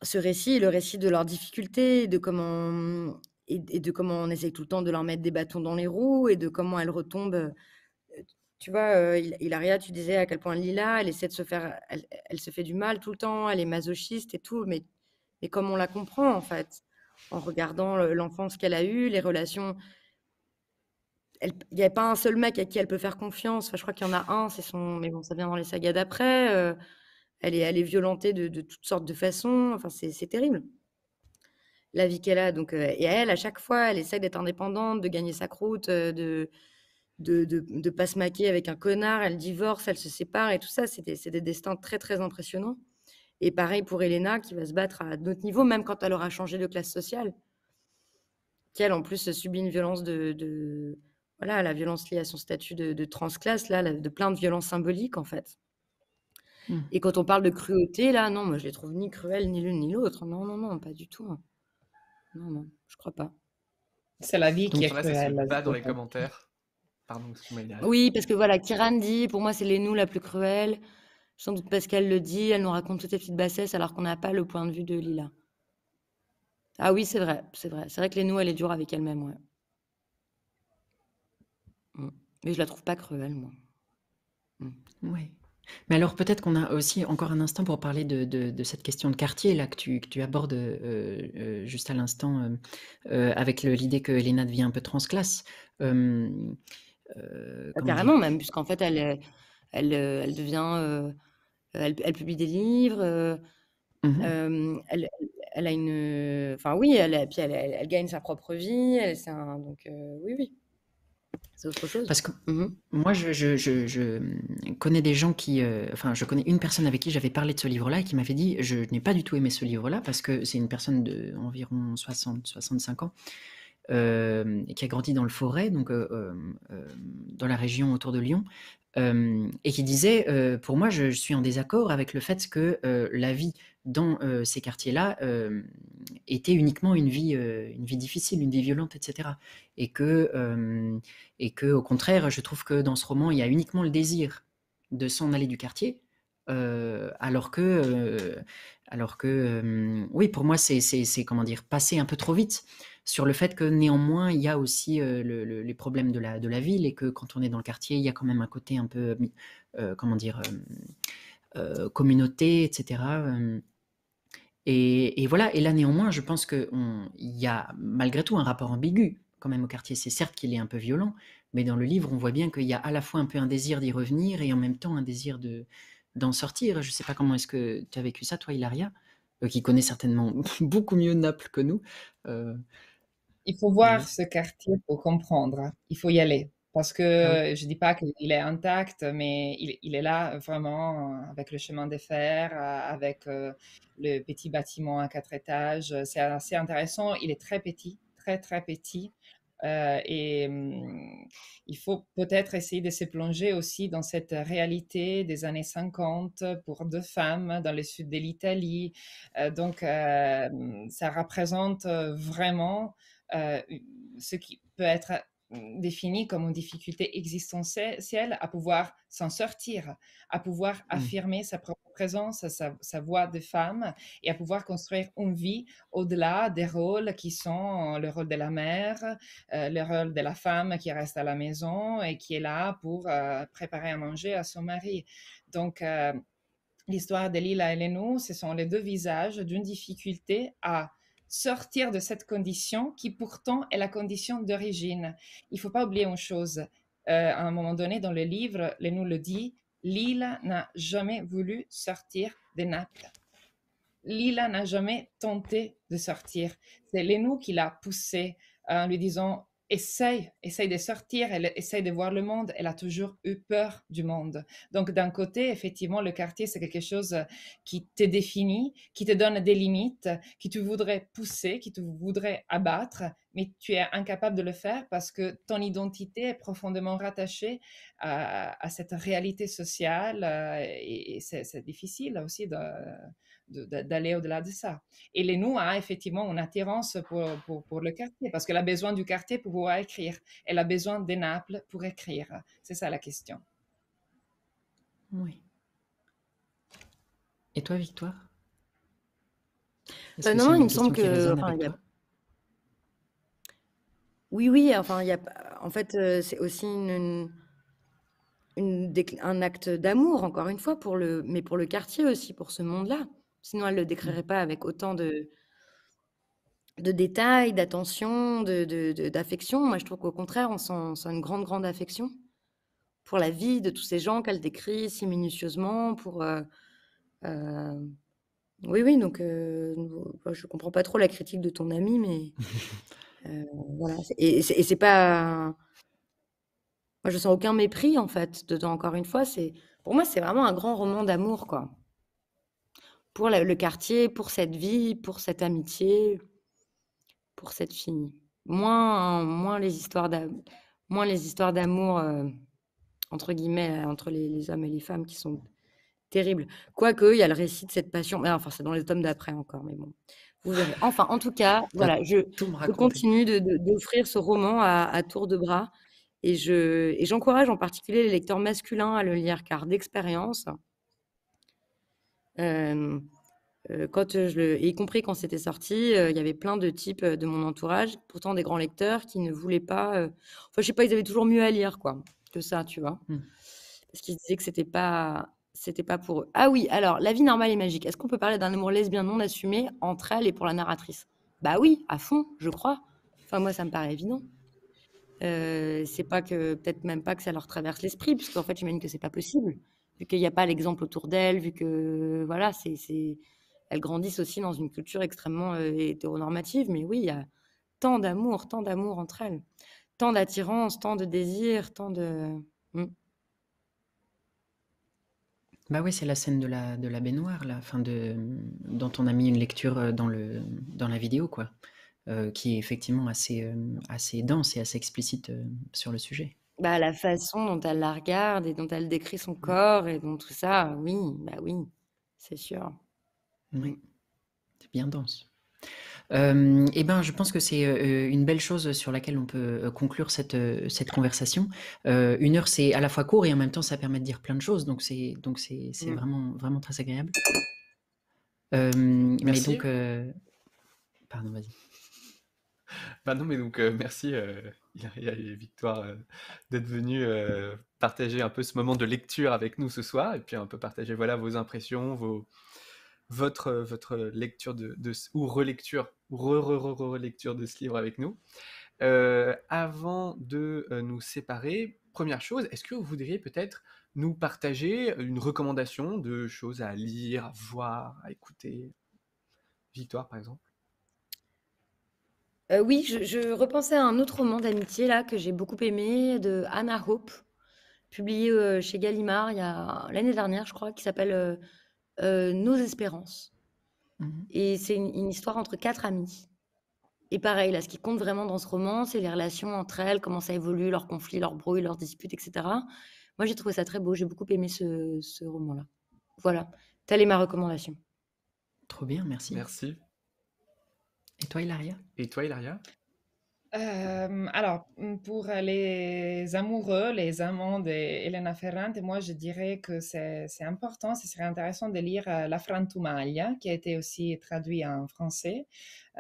ce récit, le récit de leurs difficultés, de comment et, de comment on essaye tout le temps de leur mettre des bâtons dans les roues et de comment elle retombe. Euh, tu vois, euh, Ilaria, tu disais à quel point Lila, elle essaie de se faire, elle, se fait du mal tout le temps, elle est masochiste et tout, mais, mais comme on la comprend en fait, en regardant l'enfance qu'elle a eue, les relations il n'y a pas un seul mec à qui elle peut faire confiance. Enfin, je crois qu'il y en a un, c'est son, mais bon, ça vient dans les sagas d'après. Euh, elle, est, elle violentée de, de, toutes sortes de façons. Enfin, c'est terrible la vie qu'elle a. Donc, euh, et elle, à chaque fois, elle essaie d'être indépendante, de gagner sa croûte, euh, de de, de, pas se maquer avec un connard. Elle divorce, elle se sépare et tout ça. C'est des, destins très, très impressionnants. Et pareil pour Elena, qui va se battre à d'autres niveaux, même quand elle aura changé de classe sociale. Qui, elle, en plus, subit une violence de. voilà, la violence liée à son statut de, de transclasse, là, de plein de violences symboliques, en fait. Mmh. Et quand on parle de cruauté, là, non, moi, je les trouve ni cruelles, ni l'une, ni l'autre. Non, non, non, pas du tout. Hein. Non, non, je crois pas. C'est la vie qui est là, ça là pas dans les commentaires. Pardon, Oui, parce que voilà, Kiran dit, pour moi, c'est les la plus cruelle. Sans doute parce qu'elle le dit, elle nous raconte toutes ses petites bassesses alors qu'on n'a pas le point de vue de Lila. Ah oui, c'est vrai, c'est vrai. C'est vrai que les elle est dure avec elle-même, ouais. Mm. Mais je la trouve pas cruelle, moi. Mm. Oui. Mais alors peut-être qu'on a aussi encore un instant pour parler de, cette question de quartier là que tu, abordes euh, euh, juste à l'instant euh, avec l'idée que Elena devient un peu transclasse. Apparemment même, puisqu'en fait elle, elle, devient, elle, publie des livres, mmh elle, elle, a une, enfin oui, elle, puis elle, gagne sa propre vie, elle, un, donc oui oui. Parce que mm-hmm, moi, je, connais des gens qui. Euh, enfin, je connais une personne avec qui j'avais parlé de ce livre-là et qui m'avait dit Je n'ai pas du tout aimé ce livre-là parce que c'est une personne d'environ 60-65 ans. Euh, qui a grandi dans le forêt, donc euh, dans la région autour de Lyon, et qui disait Pour moi, je, suis en désaccord avec le fait que la vie dans ces quartiers-là était uniquement une vie, une vie difficile, une vie violente, etc. Et que, et que, au contraire, je trouve que dans ce roman, il y a uniquement le désir de s'en aller du quartier, alors que, alors que, oui, pour moi, c'est comment dire, passer un peu trop vite sur le fait que néanmoins il y a aussi les problèmes de la, de la ville et que quand on est dans le quartier il y a quand même un côté un peu comment dire communauté etc et, voilà, et là néanmoins, je pense qu'il y a malgré tout un rapport ambigu quand même au quartier. C'est certes qu'il est un peu violent, mais dans le livre, on voit bien qu'il y a à la fois un peu un désir d'y revenir et en même temps un désir de d'en sortir. Je ne sais pas comment est-ce que tu as vécu ça, toi, Ilaria, euh, qui connaît certainement beaucoup mieux Naples que nous. Euh, il faut voir ce quartier pour comprendre. Il faut y aller. Parce que je ne dis pas qu'il est intact, mais il, est là euh, vraiment euh, avec le chemin de fer, euh, avec le petit bâtiment à quatre étages. C'est assez intéressant. Il est très petit, très, très petit. et mm, il faut peut-être essayer de se plonger aussi dans cette réalité des années 50 pour deux femmes dans le sud de l'Italie. donc, mm, ça représente vraiment ce qui peut être définie comme une difficulté existentielle à pouvoir s'en sortir, à pouvoir mm. affirmer sa propre présence, sa, voix de femme et à pouvoir construire une vie au-delà des rôles qui sont euh, le rôle de la mère, euh, le rôle de la femme qui reste à la maison et qui est là pour euh, préparer à manger à son mari. Donc, l'histoire de Lila et nous, ce sont les deux visages d'une difficulté à sortir de cette condition qui pourtant est la condition d'origine. Il ne faut pas oublier une chose. Euh, à un moment donné, dans le livre, le le dit, Lila n'a jamais voulu sortir de Naples. Lila n'a jamais tenté de sortir. C'est Lenou qui l'a poussé en lui disant essaye, essaye de sortir, elle essaye de voir le monde, elle a toujours eu peur du monde. Donc d'un côté, effectivement, le quartier, c'est quelque chose euh, qui te définit, qui te donne des limites, qui tu voudrais pousser, qui te voudrais abattre, mais tu es incapable de le faire parce que ton identité est profondément rattachée à, cette réalité sociale euh, et c'est difficile aussi de d'aller au-delà de ça. Et Lénou a hein, effectivement une attirance pour, pour, le quartier, parce qu'elle a besoin du quartier pour pouvoir écrire. Elle a besoin des Naples pour écrire. C'est ça la question. Oui. Et toi, Victoire euh, Non, il me semble que... Oui, oui, enfin, il a... en fait, euh, c'est aussi Une, un acte d'amour, encore une fois, pour le, mais pour le quartier aussi, pour ce monde-là. Sinon, elle ne le mmh. décrirait pas avec autant de, de détails, d'attention, d'affection. De, Moi, je trouve qu'au contraire, on sent, une grande, grande affection pour la vie de tous ces gens qu'elle décrit si minutieusement, pour... Euh, euh, oui, oui, donc je euh, je comprends pas trop la critique de ton ami, mais... voilà. Et, et c'est pas... Moi, je sens aucun mépris, en fait, dedans, encore une fois. c'est Pour moi, c'est vraiment un grand roman d'amour, quoi pour le quartier, pour cette vie, pour cette amitié, pour cette fille. Moins, moins les histoires d'amour, moins les histoires d'amour euh, entre guillemets euh, entre les, hommes et les femmes qui sont terribles. Quoique, il y a le récit de cette passion. Mais enfin, c'est dans les tomes d'après encore, mais bon. Vous Enfin, en tout cas, voilà, je, continue d'offrir ce roman à, tour de bras. Et j'encourage je, et en particulier les lecteurs masculins à le lire, car d'expérience, quand je le, y compris quand c'était sorti, il y avait plein de types de mon entourage, pourtant des grands lecteurs qui ne voulaient pas. enfin, je sais pas, ils avaient toujours mieux à lire quoi que ça, tu vois, mmh. parce qu'ils disaient que c'était pas c'était pas pour eux. Ah oui, alors la vie normale et magique. Est-ce qu'on peut parler d'un amour lesbien non assumé entre elle et pour la narratrice Bah oui, à fond, je crois. Enfin moi ça me paraît évident. c'est pas que peut-être même pas que ça leur traverse l'esprit, parce qu'en fait j'imagine que c'est pas possible vu qu'il n'y a pas l'exemple autour d'elle, vu que voilà, c'est, elles grandissent aussi dans une culture extrêmement euh, hétéronormative. Mais oui, il y a tant d'amour, tant d'amour entre elles, tant d'attirance, tant de désir, tant de. Hmm. Bah oui, c'est la scène de la, de la baignoire, là, fin de, dont on a mis une lecture euh, dans, le, dans la vidéo, quoi, euh, qui est effectivement assez, assez dense et assez explicite sur le sujet. Bah, la façon dont elle la regarde et dont elle décrit son mmh. corps et dont tout ça, oui, bah oui, c'est sûr. Oui, c'est bien dense. Euh, eh ben, je pense que c'est une belle chose sur laquelle on peut conclure cette, cette conversation. une heure, c'est à la fois court et en même temps, ça permet de dire plein de choses. Donc, c'est donc c'est mmh. vraiment, vraiment très agréable. merci donc, pardon, vas-y. Ben non, mais donc euh, merci euh, Victoire euh, d'être venue euh, partager un peu ce moment de lecture avec nous ce soir et puis un peu partager voilà vos impressions, vos votre votre lecture de, ou relecture relecture de ce livre avec nous. avant de nous séparer, première chose, est-ce que vous voudriez peut-être nous partager une recommandation de choses à lire, à voir, à écouter Victoire par exemple euh, oui, je repensais à un autre roman d'amitié là que j'ai beaucoup aimé de Anna Hope, publié, euh, chez Gallimard il y a l'année dernière je crois, qui s'appelle, euh, Nos espérances mhm. et c'est une histoire entre quatre amis. et pareil là, ce qui compte vraiment dans ce roman, c'est les relations entre elles, comment ça évolue, leurs conflits, leurs brouilles, leurs disputes etc. Moi, j'ai trouvé ça très beau, j'ai beaucoup aimé ce roman-là. Voilà, telle est ma recommandation. Trop bien, merci. Merci. Et toi, Hilaria Et toi, euh, alors, mm, pour les amoureux, les amants d'Elena Ferrante, moi je dirais que c'est important, ce serait intéressant de lire euh, La Frantumaglia, qui a été aussi traduit en français,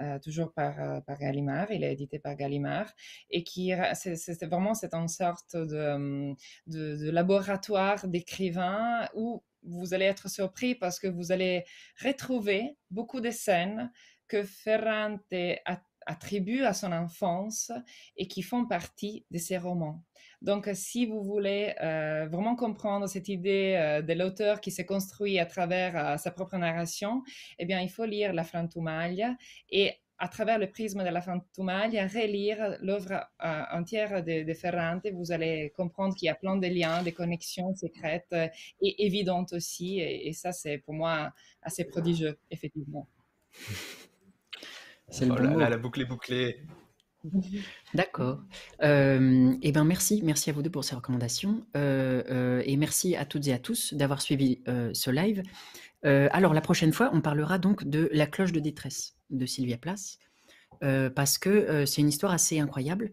euh, toujours par, par Gallimard, il est édité par Gallimard, et qui, c'est vraiment, c'est une sorte de, mm, de, de laboratoire d'écrivains où vous allez être surpris parce que vous allez retrouver beaucoup de scènes que Ferrante attribue à son enfance et qui font partie de ses romans. Donc, si vous voulez euh, vraiment comprendre cette idée euh, de l'auteur qui s'est construit à travers euh, sa propre narration, eh bien, il faut lire La Frantumaglia et à travers le prisme de la Fantumaglia, relire l'œuvre entière de, Ferrante, vous allez comprendre qu'il y a plein de liens, des connexions secrètes et évidentes aussi. et ça, c'est pour moi assez prodigieux, effectivement. C'est le oh bon la boucle bouclée. D'accord. Euh, eh ben merci, merci à vous deux pour ces recommandations euh, euh, et merci à toutes et à tous d'avoir suivi ce live. alors la prochaine fois, on parlera donc de la cloche de détresse de Sylvia Place parce que c'est une histoire assez incroyable,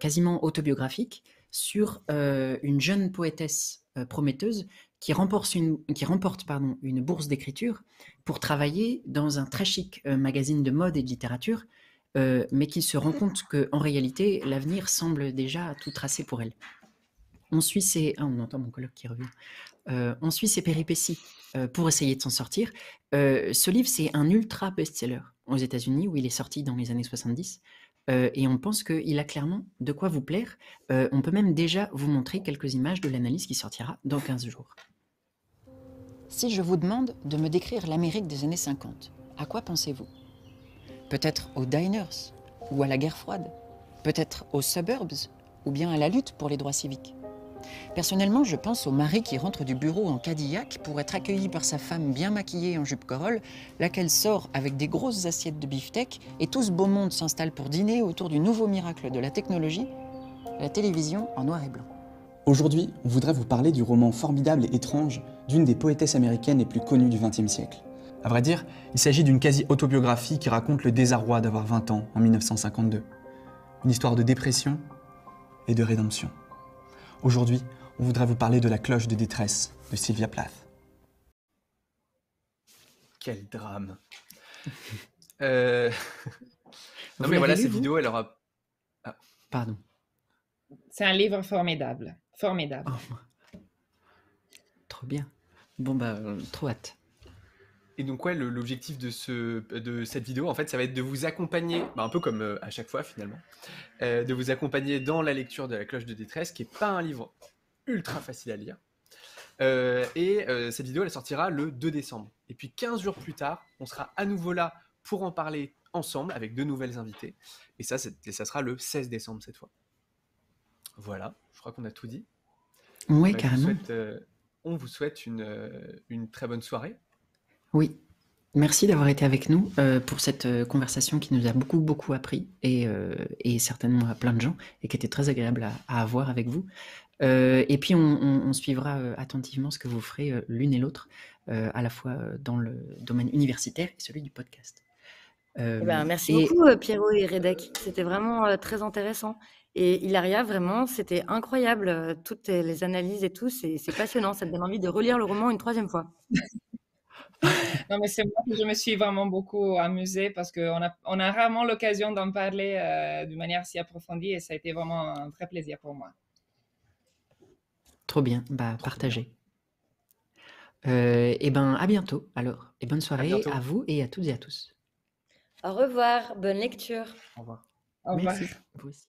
quasiment autobiographique, sur une jeune poétesse prometteuse qui remporte une, qui remporte, pardon, une bourse d'écriture pour travailler dans un très chic euh, magazine de mode et de littérature, euh, mais qui se rend compte qu'en réalité, l'avenir semble déjà tout tracé pour elle. On suit ses... Ah, on entend mon collègue qui revient. Euh, on suit ses péripéties pour essayer de s'en sortir. ce livre, c'est un ultra best-seller aux États-Unis, où il est sorti dans les années 70. et on pense qu'il a clairement de quoi vous plaire. on peut même déjà vous montrer quelques images de l'analyse qui sortira dans 15 jours. Si je vous demande de me décrire l'Amérique des années 50, à quoi pensez-vous Peut-être aux diners ou à la guerre froide, peut-être aux suburbs ou bien à la lutte pour les droits civiques. Personnellement, je pense au mari qui rentre du bureau en Cadillac pour être accueilli par sa femme bien maquillée en jupe corolle, laquelle sort avec des grosses assiettes de beefsteak et tout ce beau monde s'installe pour dîner autour du nouveau miracle de la technologie, la télévision en noir et blanc. Aujourd'hui, on voudrait vous parler du roman formidable et étrange d'une des poétesses américaines les plus connues du XXe siècle. À vrai dire, il s'agit d'une quasi-autobiographie qui raconte le désarroi d'avoir 20 ans en 1952. Une histoire de dépression et de rédemption. Aujourd'hui, on voudrait vous parler de La cloche de détresse de Sylvia Plath. Quel drame euh, Non mais voilà, cette vidéo, elle aura... Ah, pardon. C'est un livre formidable. Formidable. Oh. Trop bien. Bon bah, euh, trop hâte. Et donc ouais, l'objectif de, ce, de cette vidéo, en fait, ça va être de vous accompagner, bah, un peu comme euh, à chaque fois finalement, euh, de vous accompagner dans la lecture de La cloche de détresse, qui est pas un livre ultra facile à lire. et cette vidéo, elle sortira le 2 décembre. Et puis 15 jours plus tard, on sera à nouveau là pour en parler ensemble avec de nouvelles invités. Et ça, ça sera le 16 décembre cette fois. Voilà, je crois qu'on a tout dit. Oui, bah, carrément on vous souhaite euh, une, très bonne soirée. Oui, Merci d'avoir été avec nous euh, pour cette euh, conversation qui nous a beaucoup, beaucoup appris et, certainement à plein de gens et qui était très agréable à, avoir avec vous. et puis, on, suivra attentivement ce que vous ferez l'une et l'autre, à la fois dans le domaine universitaire et celui du podcast. Eh ben, merci beaucoup, Pierrot et Redek. C'était vraiment très intéressant. Et Ilaria, vraiment, c'était incroyable, euh, toutes les analyses et tout, c'est passionnant, ça me donne envie de relire le roman une troisième fois. non, mais c'est moi que je me suis vraiment beaucoup amusée parce qu'on a, on a rarement l'occasion d'en parler euh, d'une manière si approfondie et ça a été vraiment un très plaisir pour moi. Trop bien, bah, partagez. Euh, eh et ben à bientôt alors, et bonne soirée à, vous et à toutes et à tous. Au revoir, bonne lecture. Au revoir. Au revoir.